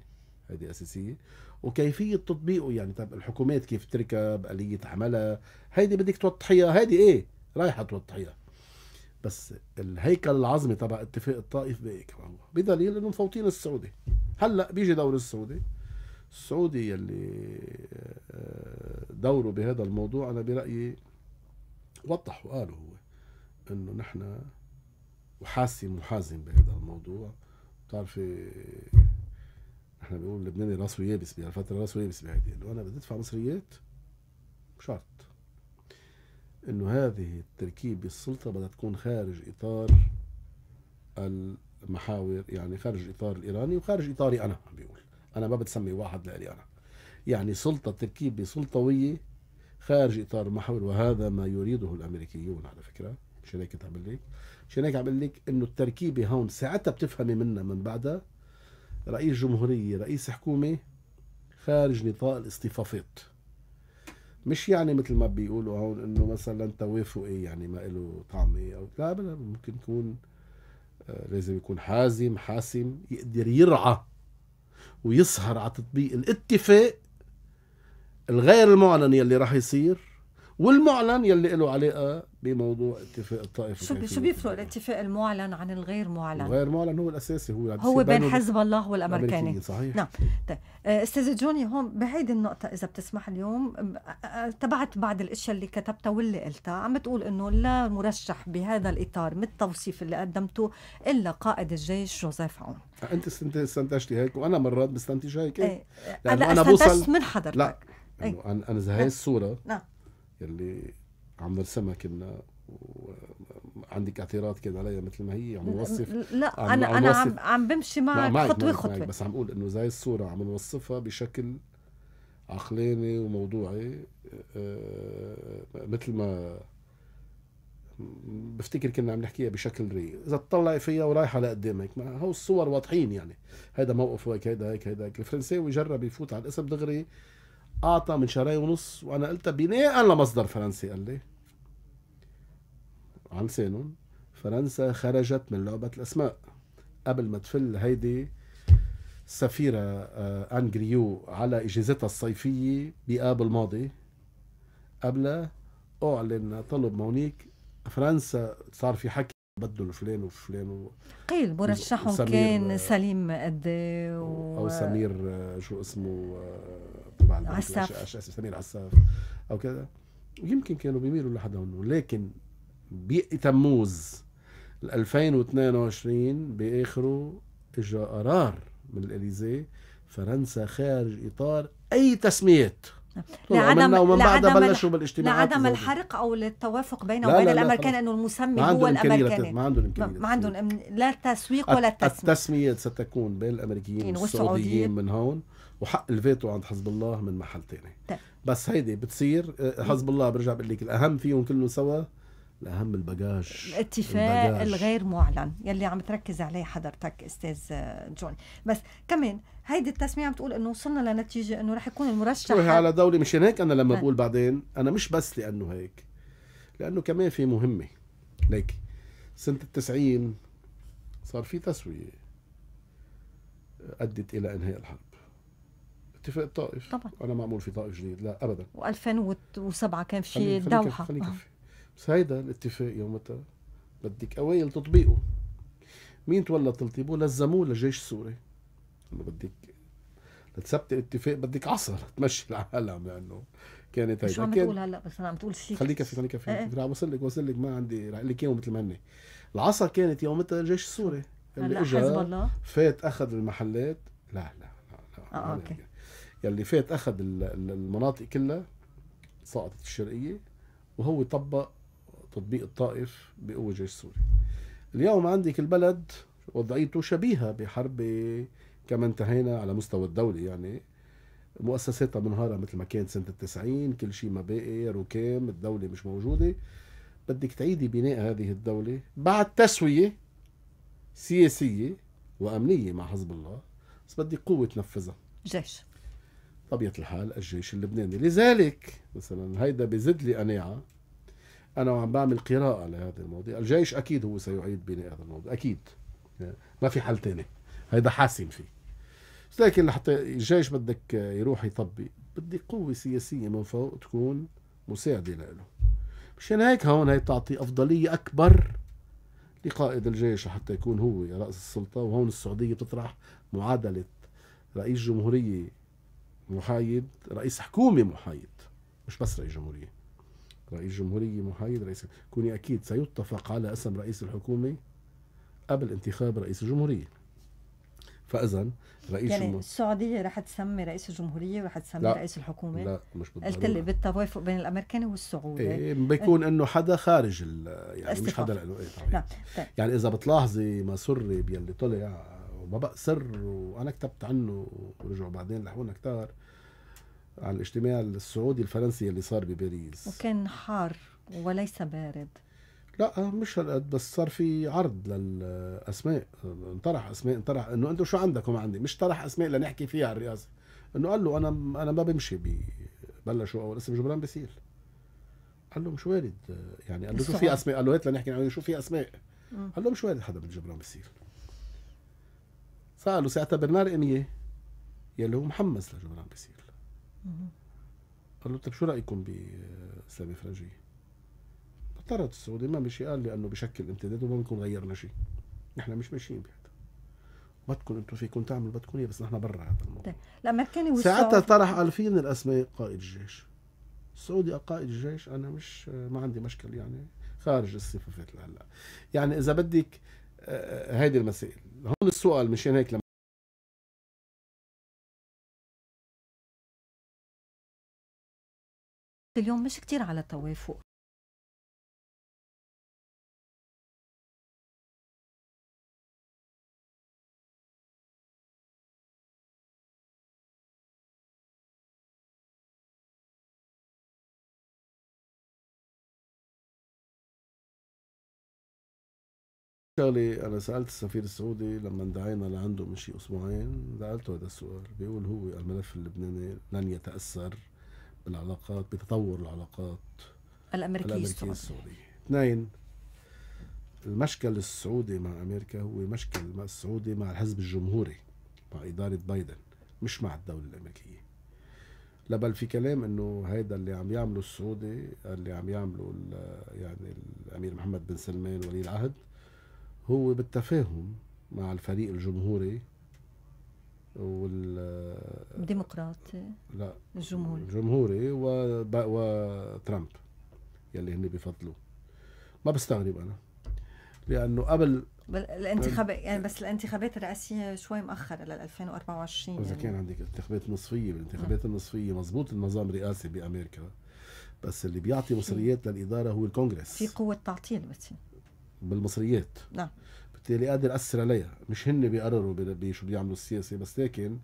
هذه أساسية وكيفيه تطبيقه يعني طب الحكومات كيف تركب اليه عملها هيدي بدك توضحيها هيدي ايه رايحه توضحيها بس الهيكل العظمي تبع اتفاق الطائف بهيك إيه بدليل انه مفوتين السعودي هلا بيجي دور السعودي السعودي يلي آه، دوره بهذا الموضوع انا برايي وضح وقاله هو انه نحن وحاسم وحازم بهذا الموضوع بتعرفي احنا بنقول اللبناني راسه يابس يعني الفتره راسه يابس بهذه انه انا بدي ادفع مصريات شرط انه هذه التركيبه السلطه بدها تكون خارج اطار المحاور يعني خارج الاطار الايراني وخارج اطاري انا عم بيقول انا ما بتسمي واحد لالي انا يعني سلطه تركيبه سلطويه خارج اطار المحاور وهذا ما يريده الامريكيون على فكره مش هيك بقول لك مش هيك عم لك انه التركيبه هون ساعتها بتفهمي منا من بعدها رئيس جمهورية رئيس حكومة خارج نطاق الاصطفافات مش يعني مثل ما بيقولوا هون انه مثلا توافقي إيه يعني ما له طعم إيه او لا بلا ممكن يكون آه، لازم يكون حازم حاسم يقدر يرعى ويسهر على تطبيق الاتفاق الغير المعلن يلي راح يصير والمعلن يلي له علاقه آه، بموضوع اتفاق الطائف شو شو بيفرق الاتفاق المعلن عن الغير معلن؟ الغير معلن هو الاساسي هو هو بين حزب الله والامريكاني صحيح نعم طيب آه، استاذ جوني هون بهيدي النقطه اذا بتسمح اليوم آه، تبعت بعض الاشياء اللي كتبتها واللي قلتها عم بتقول انه لا مرشح بهذا الاطار من التوصيف اللي قدمته الا قائد الجيش جوزيف عون انت استنتجتي هيك وانا مرات بستنتج هيك ايه. لانه انا, أنا بوصل من حضرتك لا ايه. انا اذا هي نعم. الصوره نعم يلي عم نرسمها كنا عندك اعتراض كان عليها مثل ما هي عم نوصف لا عم انا عم انا عم عم بمشي معك معي خطوه خطوه بس عم اقول انه زي الصوره عم نوصفها بشكل عقلاني وموضوعي أه مثل ما بفتكر كنا عم نحكيها بشكل ري اذا تطلعي فيها ورايحه لقدامك ما هو الصور واضحين يعني هيدا موقف هيك هيدا هيك هيدا هيك الفرنساوي جرب يفوت على الاسم دغري اعطى من شهرين ونص وانا قلتها بناء لمصدر فرنسي قال لي على لسانهم فرنسا خرجت من لعبه الاسماء قبل ما تفل هيدي السفيرة أنجريو آه، على إجازتها الصيفية بآب الماضي قبلها أعلن طلب مونيك فرنسا صار في حكي بدل فلان وفلان و... قيل مرشحهم كان آه، سليم قدي إيه و... أو سمير آه، شو اسمه مع البنك عساف او كذا يمكن كانوا بيميلوا لحدهم لكن بيئة تموز 2022 باخره اجى قرار من الاليزي فرنسا خارج اطار اي تسميات نعم. لعدم ومن بعدها بلشوا بالاجتماعات لعدم الحرق او للتوافق بينه وبين الامريكان انه المسمي هو الامريكاني ما عندهم امكانيه ما عندهم لا تسويق ولا التسميه التسميات ستكون بين الامريكيين يعني والسعوديين من هون وحق الفيتو عند حزب الله من محل تاني طيب. بس هيدي بتصير آه، حزب الله برجع بقول لك الاهم فيهم كلهم سوا الاهم البجاج الاتفاق البجاج. الغير معلن يلي عم تركز عليه حضرتك استاذ آه، جون بس كمان هيدي التسمية عم تقول انه وصلنا لنتيجة انه رح يكون المرشح على دولة مشان هيك انا لما طيب. بقول بعدين انا مش بس لانه هيك لانه كمان في مهمة ليك سنة التسعين صار في تسوية أدت إلى إنهاء الحرب اتفاق الطائف طبعا انا معمول في طائف جديد لا ابدا و2007 كان في دوحه خليك كفي بس هيدا الاتفاق يومتها بدك اوائل تطبيقه مين تولى تلطيبه لزموه للجيش السوري انه بدك لتثبت الاتفاق بدك عصا تمشي العالم لانه كانت هيدا شو عم تقول هلا بس انا عم تقول شيء خليك كفي خليك في إيه، إيه. رح بوصل لك بوصل لك ما عندي رح لك اياهم مثل ما هن العصا كانت يومتها الجيش السوري اللي اجى فات اخذ المحلات لا لا لا, لا. آه اوكي يلي فات اخذ المناطق كلها سقطت الشرقيه وهو طبق تطبيق الطائف بقوه جيش سوري اليوم عندك البلد وضعيته شبيهه بحرب كما انتهينا على مستوى الدوله يعني مؤسساتها منهارة مثل ما كانت سنة التسعين كل شيء ما باقي ركام الدولة مش موجودة بدك تعيدي بناء هذه الدولة بعد تسوية سياسية وأمنية مع حزب الله بس بدك قوة تنفذها جيش طبيعة الحال الجيش اللبناني لذلك مثلا هيدا بزد لي قناعة أنا وعم بعمل قراءة لهذا الموضوع الجيش أكيد هو سيعيد بناء هذا الموضوع أكيد ما في حل تاني هيدا حاسم فيه لكن لحتى الجيش بدك يروح يطبي بدي قوة سياسية من فوق تكون مساعدة له مشان هيك هون هي تعطي أفضلية أكبر لقائد الجيش لحتى يكون هو رأس السلطة وهون السعودية بتطرح معادلة رئيس جمهورية محايد رئيس حكومة محايد مش بس رئيس جمهورية رئيس جمهورية محايد رئيس كوني أكيد سيتفق على اسم رئيس الحكومة قبل انتخاب رئيس الجمهورية فاذا رئيس يعني الم... السعوديه رح تسمي رئيس الجمهوريه ورح تسمي لا. رئيس الحكومه لا مش بالضروره قلت لي بالتوافق بين الامريكاني والسعودي ايه بيكون انه حدا خارج ال... يعني استفاق. مش حدا لا. إيه، نعم، طيب. يعني اذا بتلاحظي ما سري بيلي طلع وببقى سر وانا كتبت عنه ورجعوا بعدين لحقونا كتار على الاجتماع السعودي الفرنسي اللي صار بباريس وكان حار وليس بارد لا مش هالقد بس صار في عرض للاسماء انطرح اسماء انطرح انه انتم شو عندكم عندي مش طرح اسماء لنحكي فيها على الرئاسه انه قال له انا انا ما بمشي بلشوا اول اسم جبران بيصير قال له مش وارد يعني قال له شو في اسماء قال له هات لنحكي شو في اسماء قال له مش وارد حدا من جبران بيصير سالوا ساعتها برنار اميه يلي هو محمس لجبران بيصير قال له طيب شو رايكم بسامي فرنجيه؟ اعترض السعودي ما مشي قال لأنه بشكل امتداد وما بنكون غيرنا شيء نحن مش ماشيين بهذا بدكم انتم فيكم تعملوا بدكم اياه بس نحن برا هذا الموضوع طيب الامريكي ساعتها طرح قال فين الاسماء قائد الجيش السعودي قائد الجيش انا مش ما عندي مشكل يعني خارج الصفافات لهلا يعني اذا بدك هيدي المسائل هون السؤال مشان هيك لما اليوم مش كتير على توافق شغله انا سالت السفير السعودي لما دعينا لعنده من شي اسبوعين سالته هذا السؤال بيقول هو الملف اللبناني لن يتاثر بالعلاقات بتطور العلاقات الامريكيه, الأمريكية السعوديه اثنين المشكل السعودي مع امريكا هو مشكل مع السعودي مع الحزب الجمهوري مع اداره بايدن مش مع الدوله الامريكيه لا بل في كلام انه هيدا اللي عم يعمله السعودي اللي عم يعمله يعني الامير محمد بن سلمان ولي العهد هو بالتفاهم مع الفريق الجمهوري وال ديمقراطي لا الجمهوري الجمهوري و... وترامب يلي هن بفضلوا ما بستغرب انا لانه قبل الانتخابات أه، يعني بس الانتخابات الرئاسيه شوي مؤخره لل 2024 اذا يعني. كان عندك انتخابات نصفيه بالانتخابات النصفيه مزبوط النظام رئاسي بامريكا بس اللي بيعطي مصريات للاداره هو الكونغرس في قوه تعطيل بتصير بالمصريات نعم بالتالي قادر اثر عليها مش هن بيقرروا بشو بيعملوا السياسه بس لكن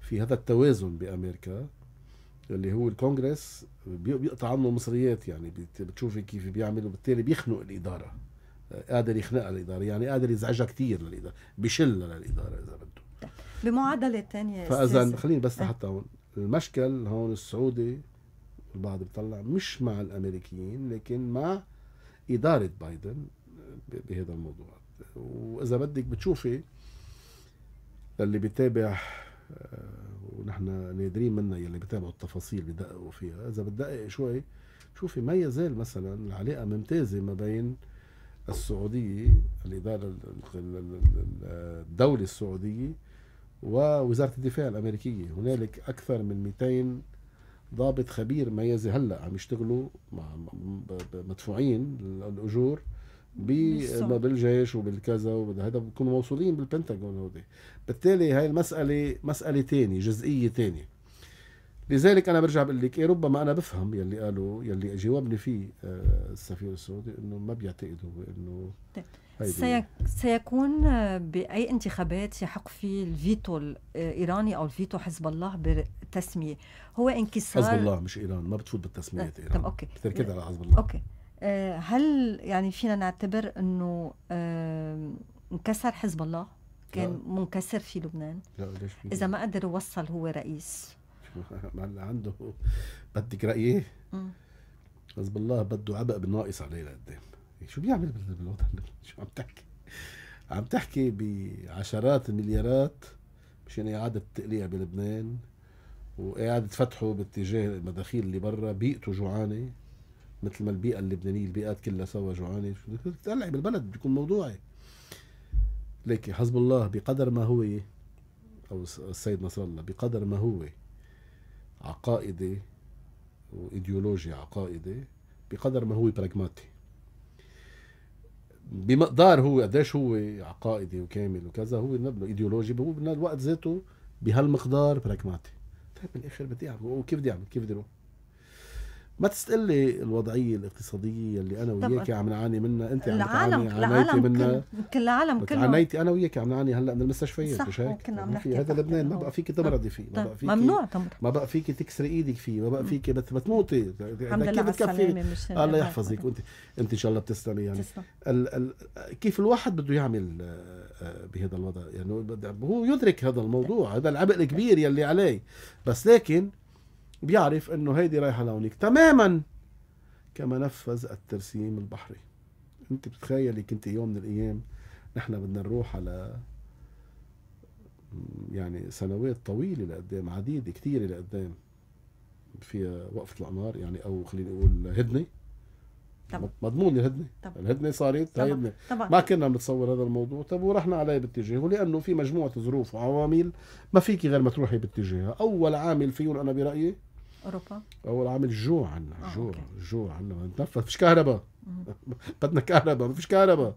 في هذا التوازن بامريكا اللي هو الكونغرس بيقطع عنه المصريات يعني بتشوفي كيف بيعمل وبالتالي بيخنق الاداره آه، قادر يخنقها الاداره يعني قادر يزعجها كثير للاداره بيشلها للاداره اذا بده بمعادله ثانيه فاذا خليني بس لحتى آه. هون المشكل هون السعودي البعض بيطلع مش مع الامريكيين لكن مع اداره بايدن بهذا الموضوع واذا بدك بتشوفي للي بيتابع آه، ونحن نادرين منا يلي بيتابعوا التفاصيل بدققوا فيها اذا بتدقق شوي شوفي ما يزال مثلا العلاقه ممتازه ما بين السعوديه الاداره الدوله السعوديه ووزاره الدفاع الامريكيه هنالك اكثر من 200 ضابط خبير ما يزال هلا عم يشتغلوا مع مدفوعين الاجور بالجيش وبالكذا هذا بيكونوا موصولين بالبنتاغون هودي بالتالي هاي المساله مساله تانية جزئيه تانية لذلك انا برجع بقول لك إيه ربما انا بفهم يلي قالوا يلي جاوبني فيه آه، السفير السعودي انه ما بيعتقدوا بانه طيب. سيكون آه، باي انتخابات يحق فيه الفيتو الايراني او الفيتو حزب الله بالتسميه هو انكسار حزب الله مش ايران ما بتفوت بالتسميات آه، ايران طب اوكي على حزب الله اوكي آه، هل يعني فينا نعتبر انه انكسر حزب الله كان لا. منكسر في لبنان لا ليش اذا ما قدر يوصل هو رئيس (laughs) ما عنده بدك رايي إيه؟ حزب الله بده عبء بالناقص عليه لقدام شو بيعمل بالوضع (laughs) شو عم تحكي عم تحكي بعشرات المليارات مشان اعاده التقليع بلبنان وإعادة فتحه باتجاه المداخيل اللي برا بيئته جوعانة مثل ما البيئه اللبنانيه البيئات كلها سوا جوعانه تقلعي بالبلد بيكون موضوعي ليك حزب الله بقدر ما هو او السيد نصر الله بقدر ما هو عقائدي وايديولوجيا عقائدي بقدر ما هو براغماتي بمقدار هو قديش هو عقائدي وكامل وكذا هو ايديولوجي هو بالوقت ذاته بهالمقدار براغماتي طيب بالاخر بدي اعمل وكيف بدي اعمل كيف بدي اروح ما تستقلي الوضعيه الاقتصاديه اللي انا وياك عم نعاني منها انت عم تعاني عانيتي منها كل العالم كله عانيتي انا وياك عم نعاني هلا من المستشفيات صح مش هيك كنا عم نحكي هذا لبنان ما بقى فيك تمرضي فيه ما طيب، بقى فيك ممنوع تمرض ما بقى فيك تكسري ايدك فيه ما بقى فيك بتموتي الحمد لله بتكفي الله يحفظك وانت انت ان شاء الله بتسلمي يعني ال ال كيف الواحد بده يعمل آه، آه، بهذا الوضع يعني هو يدرك هذا الموضوع هذا العبء الكبير يلي عليه بس لكن بيعرف انه هيدي رايحه لهونيك تماما كما نفذ الترسيم البحري انت بتتخيلي كنت يوم من الايام نحن بدنا نروح على يعني سنوات طويله لقدام عديده كثيره لقدام فيها وقفه الاعمار يعني او خليني اقول هدنه طبعا مضمون الهدنه طبعا الهدنه صارت طبعا. طبعا. ما كنا عم نتصور هذا الموضوع طب ورحنا عليه باتجاهه لانه في مجموعه ظروف وعوامل ما فيك غير ما تروحي باتجاهها اول عامل فيهم انا برايي اوروبا اول عامل جوع عندنا آه، جوع جوع عندنا نتنفس فيش كهرباء بدنا كهرباء ما فيش كهرباء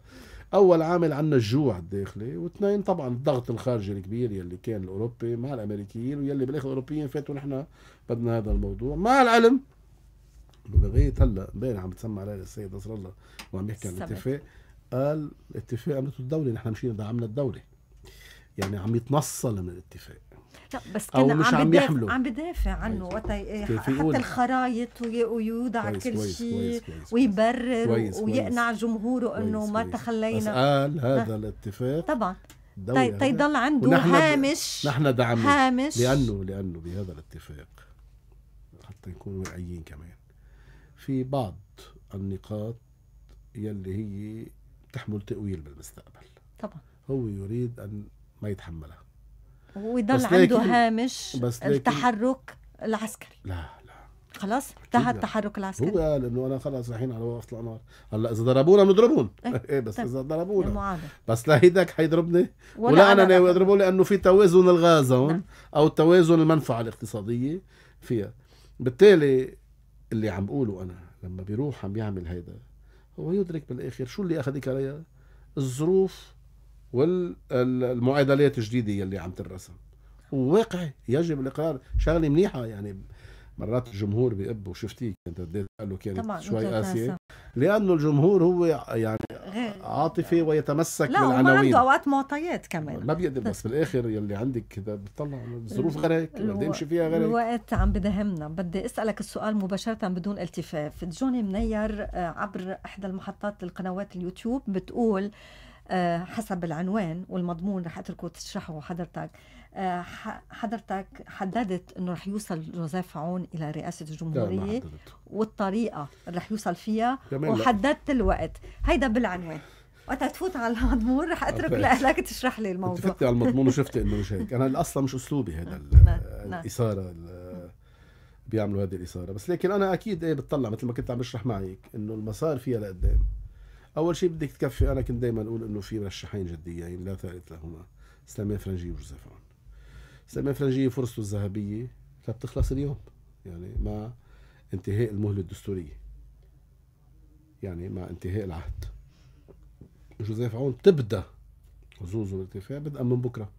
اول عامل عندنا الجوع الداخلي واثنين طبعا الضغط الخارجي الكبير يلي كان الاوروبي مع الامريكيين ويلي بالاخر الاوروبيين فاتوا نحن بدنا هذا الموضوع مع العلم لغايه هلا امبارح عم تسمع علي السيد نصر الله وعم يحكي عن الاتفاق قال الاتفاق عملته الدوله نحن مشينا دعمنا الدوله يعني عم يتنصل من الاتفاق لا بس كان أو مش عم, عم بيحمله عم بدافع عنه وقت حتى الخرايط ويوضع كل شيء ويبرر كويس ويقنع جمهوره انه ما تخلينا قال هذا الاتفاق طبعا تيضل طيب، طيب، عنده هامش نحن دعمنا هامش لانه لانه بهذا الاتفاق حتى نكون واقعيين كمان في بعض النقاط يلي هي تحمل تأويل بالمستقبل طبعا هو يريد أن ما يتحملها ويضل عنده هامش بس التحرك العسكري لا لا خلاص انتهى التحرك العسكري هو قال انه انا خلص رايحين على وقف الانوار هلا اذا ضربونا بنضربون ايه, (laughs) إيه، بس طيب. اذا ضربونا بس لا هيداك حيضربني ولا, ولا انا ناوي اضربه لانه في توازن الغاز هون نعم. او توازن المنفعه الاقتصاديه فيها بالتالي اللي عم بقوله انا لما بيروح عم يعمل هيدا هو يدرك بالاخر شو اللي اخذك عليها الظروف والمعادلات الجديدة اللي عم ترسم وواقعي يجب الإقرار شغلة منيحة يعني مرات الجمهور بيقب وشفتيه كنت رديت له كانت شوي قاسية لأنه الجمهور هو يعني عاطفي ويتمسك لا بالعناوين لا عنده أوقات معطيات كمان ما بيقدر بس بالآخر يلي عندك إذا بتطلع الظروف غيرك بدي أمشي فيها غيرك الوقت عم بدهمنا بدي أسألك السؤال مباشرة بدون التفاف جوني منير آه، عبر إحدى المحطات القنوات اليوتيوب بتقول آه، حسب العنوان والمضمون رح اتركه تشرحه حضرتك آه، حضرتك حددت انه رح يوصل جوزيف عون الى رئاسه الجمهوريه والطريقه اللي رح يوصل فيها وحددت الوقت هيدا بالعنوان وقت تفوت على المضمون رح اترك لك تشرح لي الموضوع فتت على المضمون وشفت انه مش هيك انا اصلا مش اسلوبي هذا نعم، نعم. الاثاره بيعملوا هذه الاثاره بس لكن انا اكيد ايه بتطلع مثل ما كنت عم بشرح معك انه المسار فيها لقدام اول شيء بدك تكفي انا كنت دائما اقول انه في مرشحين جديين يعني لا ثالث لهما سليمان فرنجي وجوزيف عون سليمان فرنجي فرصته الذهبيه لا بتخلص اليوم يعني مع انتهاء المهله الدستوريه يعني مع انتهاء العهد جوزيف عون تبدا حظوظه الارتفاع بدءا من بكره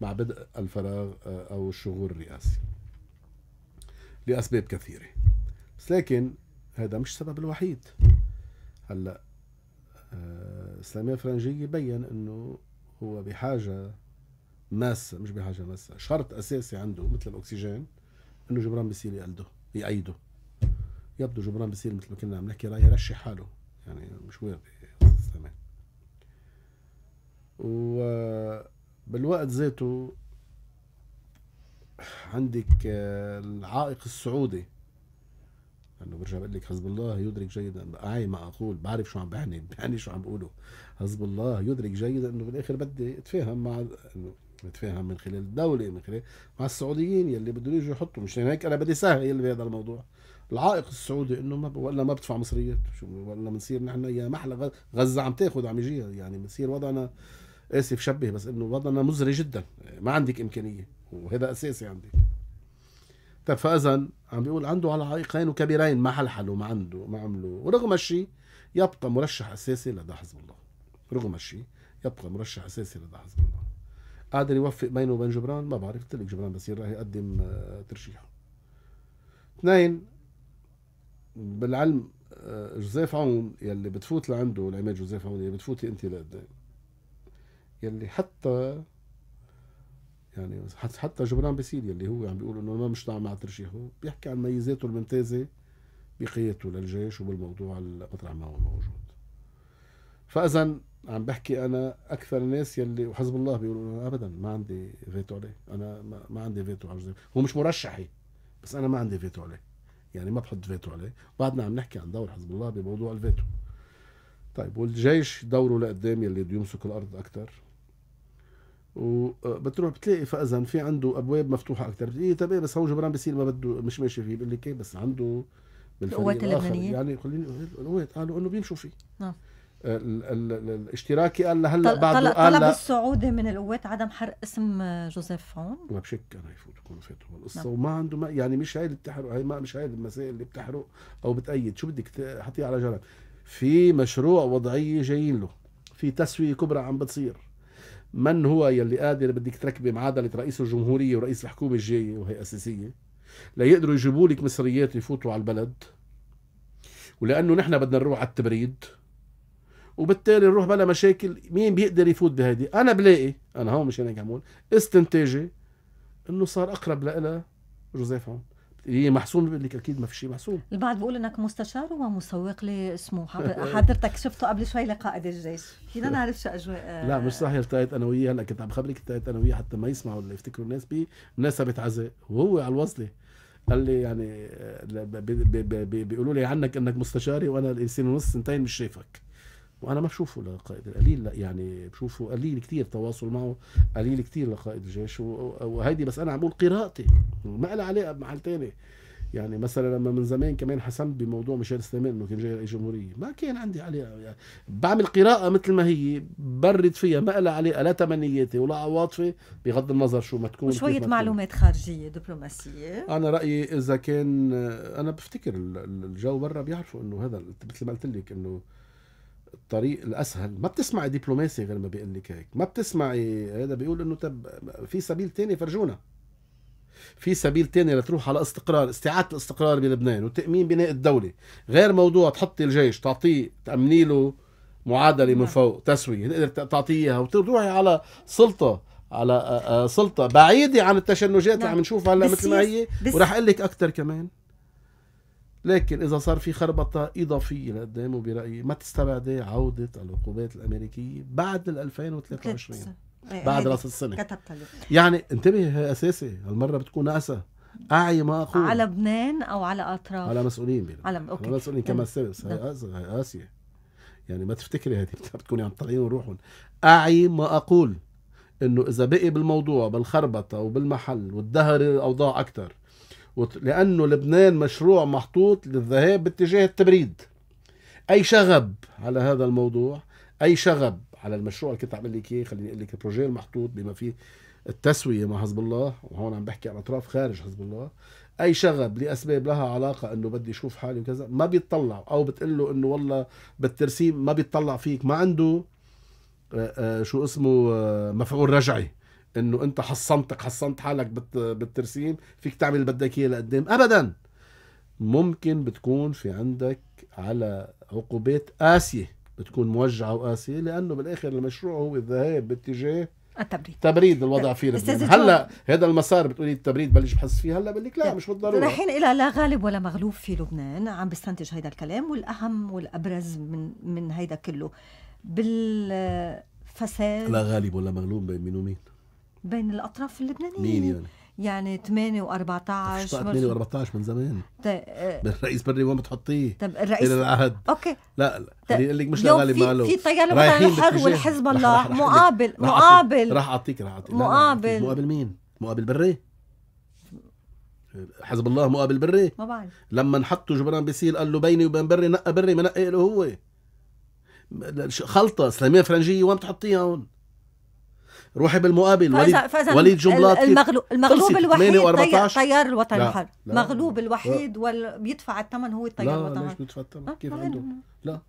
مع بدء الفراغ آه، او الشغور الرئاسي لاسباب كثيره بس لكن هذا مش السبب الوحيد هلا آه، اسلاميه فرنجيه بين انه هو بحاجه ماسه مش بحاجه ماسه شرط اساسي عنده مثل الاكسجين انه جبران بيصير يقلده يأيده يبدو جبران بيصير مثل ما كنا عم نحكي يرشح حاله يعني مش وير تمام وبالوقت ذاته عندك آه، العائق السعودي لانه برجع بقول لك حزب الله يدرك جيدا اي ما اقول بعرف شو عم بحني بعني شو عم بقوله حزب الله يدرك جيدا انه بالاخر بدي اتفاهم مع انه اتفاهم من خلال الدولة من خلال مع السعوديين يلي بدهم يجوا يحطوا مشان هيك انا بدي سهل بهذا الموضوع العائق السعودي انه ما ولا ما بدفع مصريات شو ولا بنصير نحن يا محلى غزه عم تاخذ عم يجيها يعني بنصير وضعنا اسف شبه بس انه وضعنا مزري جدا ما عندك امكانيه وهذا اساسي عندك طيب فاذا عم بيقول عنده على عائقين وكبيرين ما حلحلوا ما عنده ما عملوا ورغم الشيء يبقى مرشح اساسي لدى حزب الله رغم الشيء يبقى مرشح اساسي لدى حزب الله قادر يوفق بينه وبين جبران ما بعرف قلت لك جبران بصير راح يقدم آه، ترشيحه اثنين بالعلم آه، جوزيف عون يلي بتفوت لعنده العماد جوزيف عون يلي بتفوتي انت لقدام يلي حتى يعني حتى جبران بسيدي اللي هو عم بيقول انه ما مش مع الترشيح هو بيحكي عن ميزاته الممتازه بقيادته للجيش وبالموضوع المطرح ما هو موجود فاذا عم بحكي انا اكثر الناس يلي وحزب الله بيقولوا انا ابدا ما عندي فيتو عليه انا ما عندي فيتو على هو مش مرشحي بس انا ما عندي فيتو عليه يعني ما بحط فيتو عليه بعدنا عم نحكي عن دور حزب الله بموضوع الفيتو طيب والجيش دوره لقدام يلي بده يمسك الارض اكثر وبتروح آه، بتلاقي فاذا في عنده ابواب مفتوحه اكثر اي تمام بس هو جبران بيصير ما بده مش ماشي فيه بقول لك إيه، بس عنده بالفريق الاخر يعني خليني القوات قالوا انه بيمشوا فيه نعم الاشتراكي قال هلا بعد طلب قال طلب السعودي من القوات عدم حرق اسم آه، جوزيف عون ما بشك انا يفوت يكون فاتوا القصه نعم. وما عنده ما يعني مش هاي اللي بتحرق هاي ما مش هاي المسائل اللي بتحرق او بتأيد شو بدك حطيه على جنب في مشروع وضعيه جايين له في تسويه كبرى عم بتصير من هو يلي قادر بدك تركبي معادله رئيس الجمهوريه ورئيس الحكومه الجايه وهي اساسيه ليقدروا يجيبوا لك مصريات يفوتوا على البلد ولانه نحن بدنا نروح على التبريد وبالتالي نروح بلا مشاكل مين بيقدر يفوت بهيدي انا بلاقي انا هون مش هيك عمول استنتاجي انه صار اقرب لها جوزيف عون هي محسوم بيقول لك اكيد ما في شيء محسوم البعض بيقول انك مستشار ومسوق لاسمه حضرتك شفته قبل شوي لقائد الجيش فينا نعرف شو اجواء آه. لا مش صحيح التقيت انا وياه هلا كنت عم خبرك التقيت انا وياه حتى ما يسمعوا اللي يفتكروا الناس بمناسبه عزاء وهو على الوصله قال لي يعني آه، بيقولوا لي عنك انك مستشاري وانا سنه ونص سنتين مش شايفك وانا ما بشوفه لقائد قليل لا يعني بشوفه قليل كثير تواصل معه قليل كثير لقائد الجيش وهيدي بس انا عم بقول قراءتي ما لها علاقه بمحل ثاني يعني مثلا لما من زمان كمان حسمت بموضوع ميشيل سليمان انه كان جاي رئيس جمهوريه ما كان عندي علاقه يعني بعمل قراءه مثل ما هي برد فيها ما لها علاقه لا تمنياتي ولا عواطفي بغض النظر شو ما تكون وشويه معلومات خارجيه دبلوماسيه انا رايي اذا كان انا بفتكر الجو برا بيعرفوا انه هذا مثل ما قلت لك انه الطريق الاسهل ما بتسمعي دبلوماسي غير ما بيقول لك هيك ما بتسمعي هذا بيقول انه طب في سبيل تاني فرجونا في سبيل تاني لتروح على استقرار استعاده الاستقرار بلبنان وتامين بناء الدوله غير موضوع تحطي الجيش تعطيه تامني له معادله من نعم. فوق تسويه تقدر تعطيها وتروحي على سلطه على آه، آه، سلطه بعيده عن التشنجات اللي نعم. عم نشوفها هلا مثل ما هي وراح اقول لك اكثر كمان لكن إذا صار في خربطة إضافية لقدام برأيي ما تستبعدي عودة العقوبات الأمريكية بعد ال 2023 إيه، بعد راس السنة يعني انتبه أساسي هالمرة بتكون ناقصة اعي ما اقول على لبنان او على اطراف على مسؤولين بينا. على اوكي على مسؤولين كما نعم. سبق هي نعم. اسيا يعني ما تفتكري هذه بتكوني يعني عم تطلعين روحهم اعي ما اقول انه اذا بقي بالموضوع بالخربطه وبالمحل وتدهر الاوضاع اكثر لأنه لبنان مشروع محطوط للذهاب باتجاه التبريد أي شغب على هذا الموضوع أي شغب على المشروع اللي كنت عامل لك اياه خليني اقول لك البروجي المحطوط بما فيه التسويه مع حزب الله وهون عم بحكي عن اطراف خارج حزب الله اي شغب لاسباب لها علاقه انه بدي اشوف حالي وكذا ما بيطلع او بتقول له انه والله بالترسيم ما بيطلع فيك ما عنده آه، آه، شو اسمه آه، مفعول رجعي انه انت حصنتك حصنت حالك بالترسيم فيك تعمل اللي بدك اياه لقدام ابدا ممكن بتكون في عندك على عقوبات قاسيه بتكون موجعه وقاسيه لانه بالاخر المشروع هو الذهاب باتجاه التبريد تبريد الوضع فيه لبنان هلا هذا المسار بتقولي التبريد بلش بحس فيه هلا بقول لك لا, لا مش بالضروره رايحين الى لا غالب ولا مغلوب في لبنان عم بستنتج هيدا الكلام والاهم والابرز من من هيدا كله بالفساد لا غالب ولا مغلوب بين مين ومين بين الاطراف اللبنانيه مين يعني؟ يعني 8 و14 8 و14 من زمان طيب الرئيس بري وين بتحطيه؟ طيب الرئيس الى العهد اوكي لا لا خليني لك مش لغالي ماله في تيار لبنان الحر والحزب الله مقابل مقابل راح اعطيك راح اعطيك مقابل مقابل مين؟ مقابل بري حزب الله مقابل بري ما بعرف لما نحطوا جبران بيسيل قال له بيني وبين بري نقى بري منقي له هو خلطه اسلاميه فرنجيه وين بتحطيها هون؟ روحي بالمقابل وليد وليد جملات المغلوب, المغلوب الوحيد التيار الوطني الحر مغلوب الوحيد وبيدفع بيدفع الثمن هو التيار الوطني الحر ليش بيدفع الثمن كيف عنده لا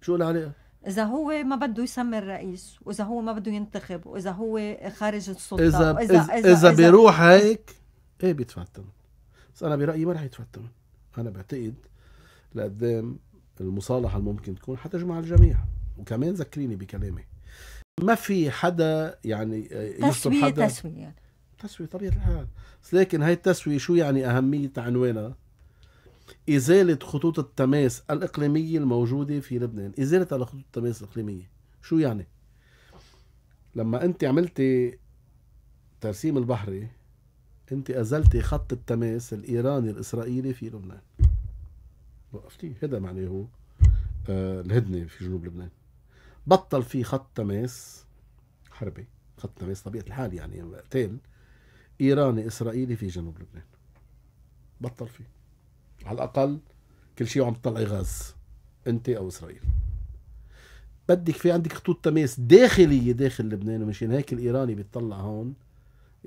شو العلاقه إذا هو ما بده يسمي الرئيس وإذا هو ما بده ينتخب وإذا هو خارج السلطة إذا إذا, إذا, إذا, إذا بيروح هيك إيه بيدفع الثمن بس أنا برأيي ما رح يدفع الثمن أنا بعتقد لقدام المصالحة الممكن تكون حتجمع الجميع وكمان ذكريني بكلامي ما في حدا يعني آه، يشطب تسوية حدا تسوية يعني. تسوية طبيعة الحال لكن هاي التسوية شو يعني أهمية عنوانها إزالة خطوط التماس الإقليمية الموجودة في لبنان إزالة على خطوط التماس الإقليمية شو يعني لما أنت عملتي ترسيم البحري أنت أزلتي خط التماس الإيراني الإسرائيلي في لبنان وقفتي هذا معناه آه، الهدنة في جنوب لبنان بطل في خط تماس حربي خط تماس طبيعة الحال يعني قتال إيراني إسرائيلي في جنوب لبنان بطل فيه على الأقل كل شيء عم تطلعي غاز أنت أو إسرائيل بدك في عندك خطوط تماس داخلية داخل لبنان ومشان هيك الإيراني بيطلع هون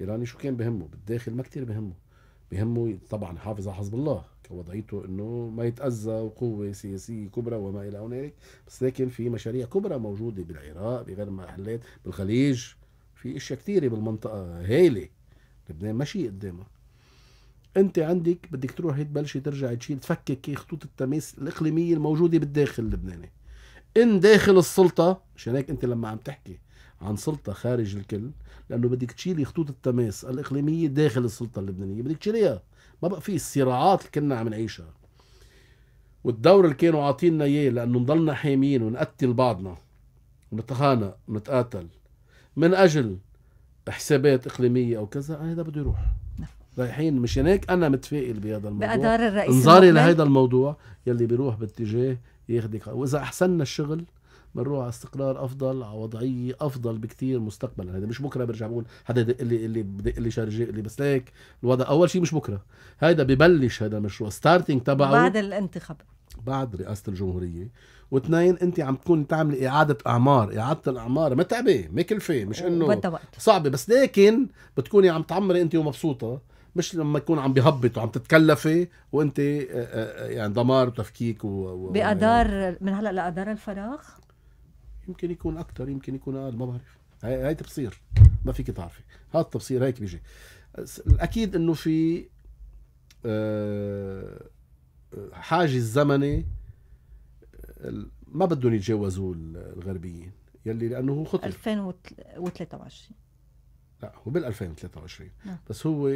إيراني شو كان بهمه بالداخل ما كتير بهمه بهمه طبعا يحافظ على حزب الله كوضعيته انه ما يتاذى وقوه سياسيه كبرى وما الى هنالك بس لكن في مشاريع كبرى موجوده بالعراق بغير محلات بالخليج في اشياء كثيره بالمنطقه هايله لبنان ماشي قدامها انت عندك بدك تروح تبلشي ترجع تشيل تفكك خطوط التماس الاقليميه الموجوده بالداخل اللبناني ان داخل السلطه مشان هيك انت لما عم تحكي عن سلطة خارج الكل لأنه بدك تشيلي خطوط التماس الإقليمية داخل السلطة اللبنانية بدك تشيليها ما بقى في الصراعات اللي كنا عم نعيشها والدور اللي كانوا عاطينا إياه لأنه نضلنا حاميين ونقتل بعضنا ونتخانق ونتقاتل من أجل حسابات إقليمية أو كذا هذا بده يروح نعم. رايحين مشان هيك انا متفائل بهذا الموضوع بأدار الرئيس انظاري لهذا الموضوع يلي بيروح باتجاه ياخدك واذا احسننا الشغل بنروح على استقرار افضل على وضعيه افضل بكثير مستقبلا هذا مش بكره برجع بقول حدا يدق لي اللي بدق لي شارجي اللي بس ليك الوضع اول شيء مش بكره هذا ببلش هذا المشروع ستارتنج تبعه بعد الانتخابات بعد رئاسه الجمهوريه واثنين انت عم تكون تعملي اعاده اعمار اعاده الاعمار متعبه مكلفه مش انه صعبه بس لكن بتكوني عم تعمري انت ومبسوطه مش لما يكون عم بيهبط وعم تتكلفي وانت يعني دمار وتفكيك و... و... بادار من هلا لادار الفراغ يمكن يكون اكثر يمكن يكون اقل ما بعرف هاي, هاي تبصير ما فيك تعرفي هذا التبصير هيك بيجي الاكيد انه في آه، آه، حاجز زمني آه، ما بدهم يتجاوزوه الغربيين يلي لانه هو خطر 2023 لا هو بال 2023 نعم. بس هو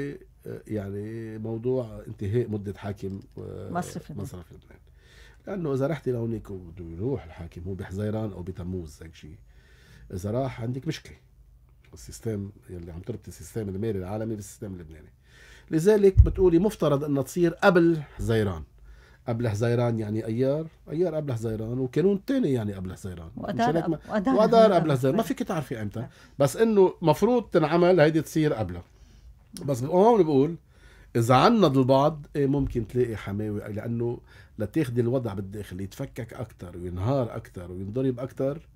يعني موضوع انتهاء مده حاكم مصرف لبنان مصرف لبنان لانه اذا رحتي لهونيك وبده يروح الحاكم هو بحزيران او بتموز هيك شيء اذا راح عندك مشكله السيستم يلي عم تربطي السيستم المالي العالمي بالسيستم اللبناني لذلك بتقولي مفترض انها تصير قبل حزيران قبل حزيران يعني ايار ايار قبل حزيران وكانون الثاني يعني قبل حزيران وادار أب... وادار, وأدار قبل حزيران ما فيك تعرفي امتى نعم. بس انه مفروض تنعمل هيدي تصير قبلها بس هون بقول اذا عنض البعض إيه ممكن تلاقي حماوي لانه لتاخذ الوضع بالداخل يتفكك اكثر وينهار اكثر وينضرب اكثر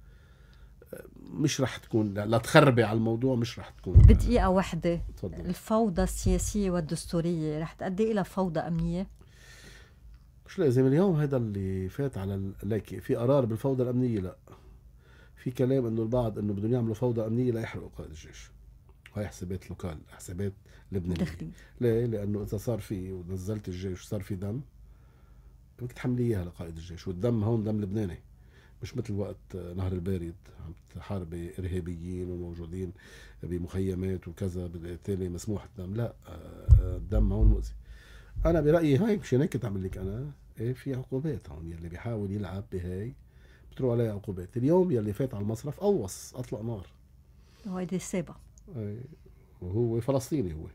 مش رح تكون لا تخربي على الموضوع مش رح تكون بدقيقة واحدة تفضل. الفوضى السياسية والدستورية رح تؤدي إلى فوضى أمنية؟ مش لازم اليوم هذا اللي فات على لك في قرار بالفوضى الأمنية لا في كلام انه البعض انه بدهم يعملوا فوضى امنيه ليحرقوا قائد الجيش هاي حسابات لوكال حسابات لبنانيه ليه؟ لانه اذا صار في ونزلت الجيش وصار في دم بدك تحملي اياها لقائد الجيش والدم هون دم لبناني مش مثل وقت آه، نهر البارد عم تحاربي ارهابيين وموجودين بمخيمات وكذا بالتالي مسموح الدم لا آه، آه، الدم هون مؤذي انا برايي هاي مش هيك تعمل لك انا ايه في عقوبات هون يلي بيحاول يلعب بهاي بتروح عليه عقوبات اليوم يلي فات على المصرف قوص اطلق نار هو دي السابع إيه، وهو فلسطيني هو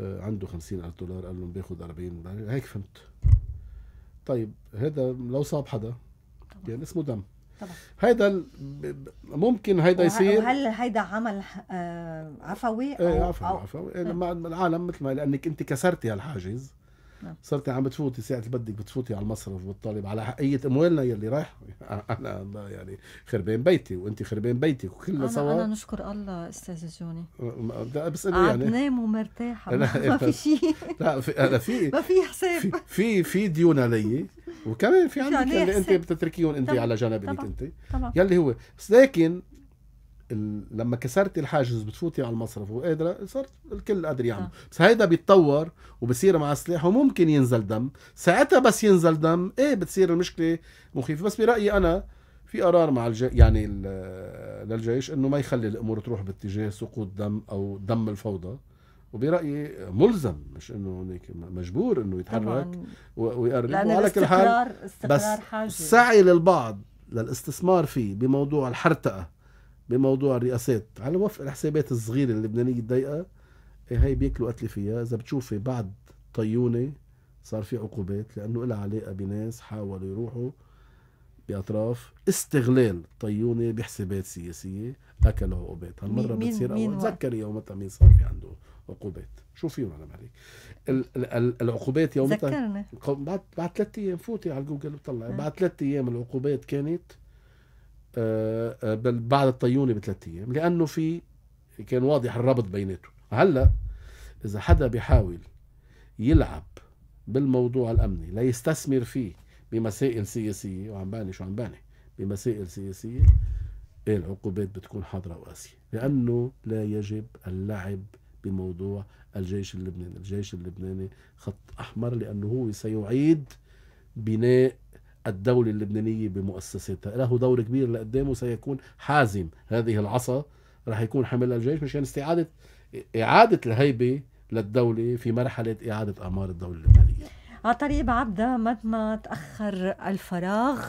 آه، عنده خمسين ألف دولار قال لهم باخد أربعين دولار هيك فهمت طيب هذا لو صاب حدا طبعا. يعني اسمه دم طبعا هيدا ممكن هيدا يصير هل هيدا عمل آه، عفوي إيه، او ايه عفوي أو عفوي أو إيه، لما العالم مثل ما لانك انت كسرتي هالحاجز نعم. صرت عم بتفوتي ساعه بدك بتفوتي على المصرف والطالب على حقيه اموالنا يلي رايح (laughs) انا يعني خربان بيتي وانت خربان بيتك وكلنا سوا انا نشكر الله استاذ جوني أه، أه، بس أنا يعني نام ومرتاحه إيه، ما في شيء لا في انا في ما في حساب في في ديون علي وكمان في عندك اللي يعني يعني انت بتتركيهم انت على جنب انت يلي هو بس لكن لما كسرتي الحاجز بتفوتي على المصرف وقادره صار الكل قادر يعمل آه. بس هيدا بيتطور وبصير مع سلاح وممكن ينزل دم ساعتها بس ينزل دم ايه بتصير المشكله مخيفه بس برايي انا في قرار مع الج... يعني للجيش انه ما يخلي الامور تروح باتجاه سقوط دم او دم الفوضى وبرايي ملزم مش انه هيك مجبور انه يتحرك ويقرب وعلى كل حال بس حاجة. سعي للبعض للاستثمار فيه بموضوع الحرتقه بموضوع الرئاسات على وفق الحسابات الصغيرة اللبنانية الضيقة إيه هي بياكلوا قتلي فيها إذا بتشوفي بعد طيونة صار في عقوبات لأنه لها علاقة بناس حاولوا يروحوا بأطراف استغلال طيونة بحسابات سياسية أكلوا عقوبات هالمرة بتصير أول تذكري يومتها مين صار في عنده عقوبات شو فيهم أنا عليك العقوبات يومتها ذكرني بعد بعد ثلاث أيام فوتي على جوجل وطلعي نعم. بعد ثلاث أيام العقوبات كانت آه، آه، بعد الطيونة بثلاث أيام لأنه في كان واضح الربط بيناتهم هلا إذا حدا بيحاول يلعب بالموضوع الأمني لا يستثمر فيه بمسائل سياسية وعم باني شو عم باني بمسائل سياسية إيه العقوبات بتكون حاضرة وقاسية لأنه لا يجب اللعب بموضوع الجيش اللبناني الجيش اللبناني خط أحمر لأنه هو سيعيد بناء الدولة اللبنانية بمؤسستها له دور كبير لقدامه سيكون حازم هذه العصا رح يكون حملها الجيش مشان استعادة إعادة الهيبة للدولة في مرحلة إعادة أعمار الدولة اللبنانية عطريب عبدة مد ما تأخر الفراغ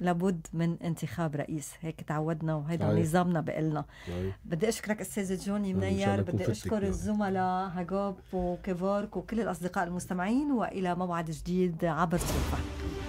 لابد من انتخاب رئيس هيك تعودنا وهيدا نظامنا بقلنا أيه. بدي اشكرك استاذ جوني منير بدي اشكر يعني. الزملاء هاجوب وكيفورك وكل الاصدقاء المستمعين والى موعد جديد عبر صوفه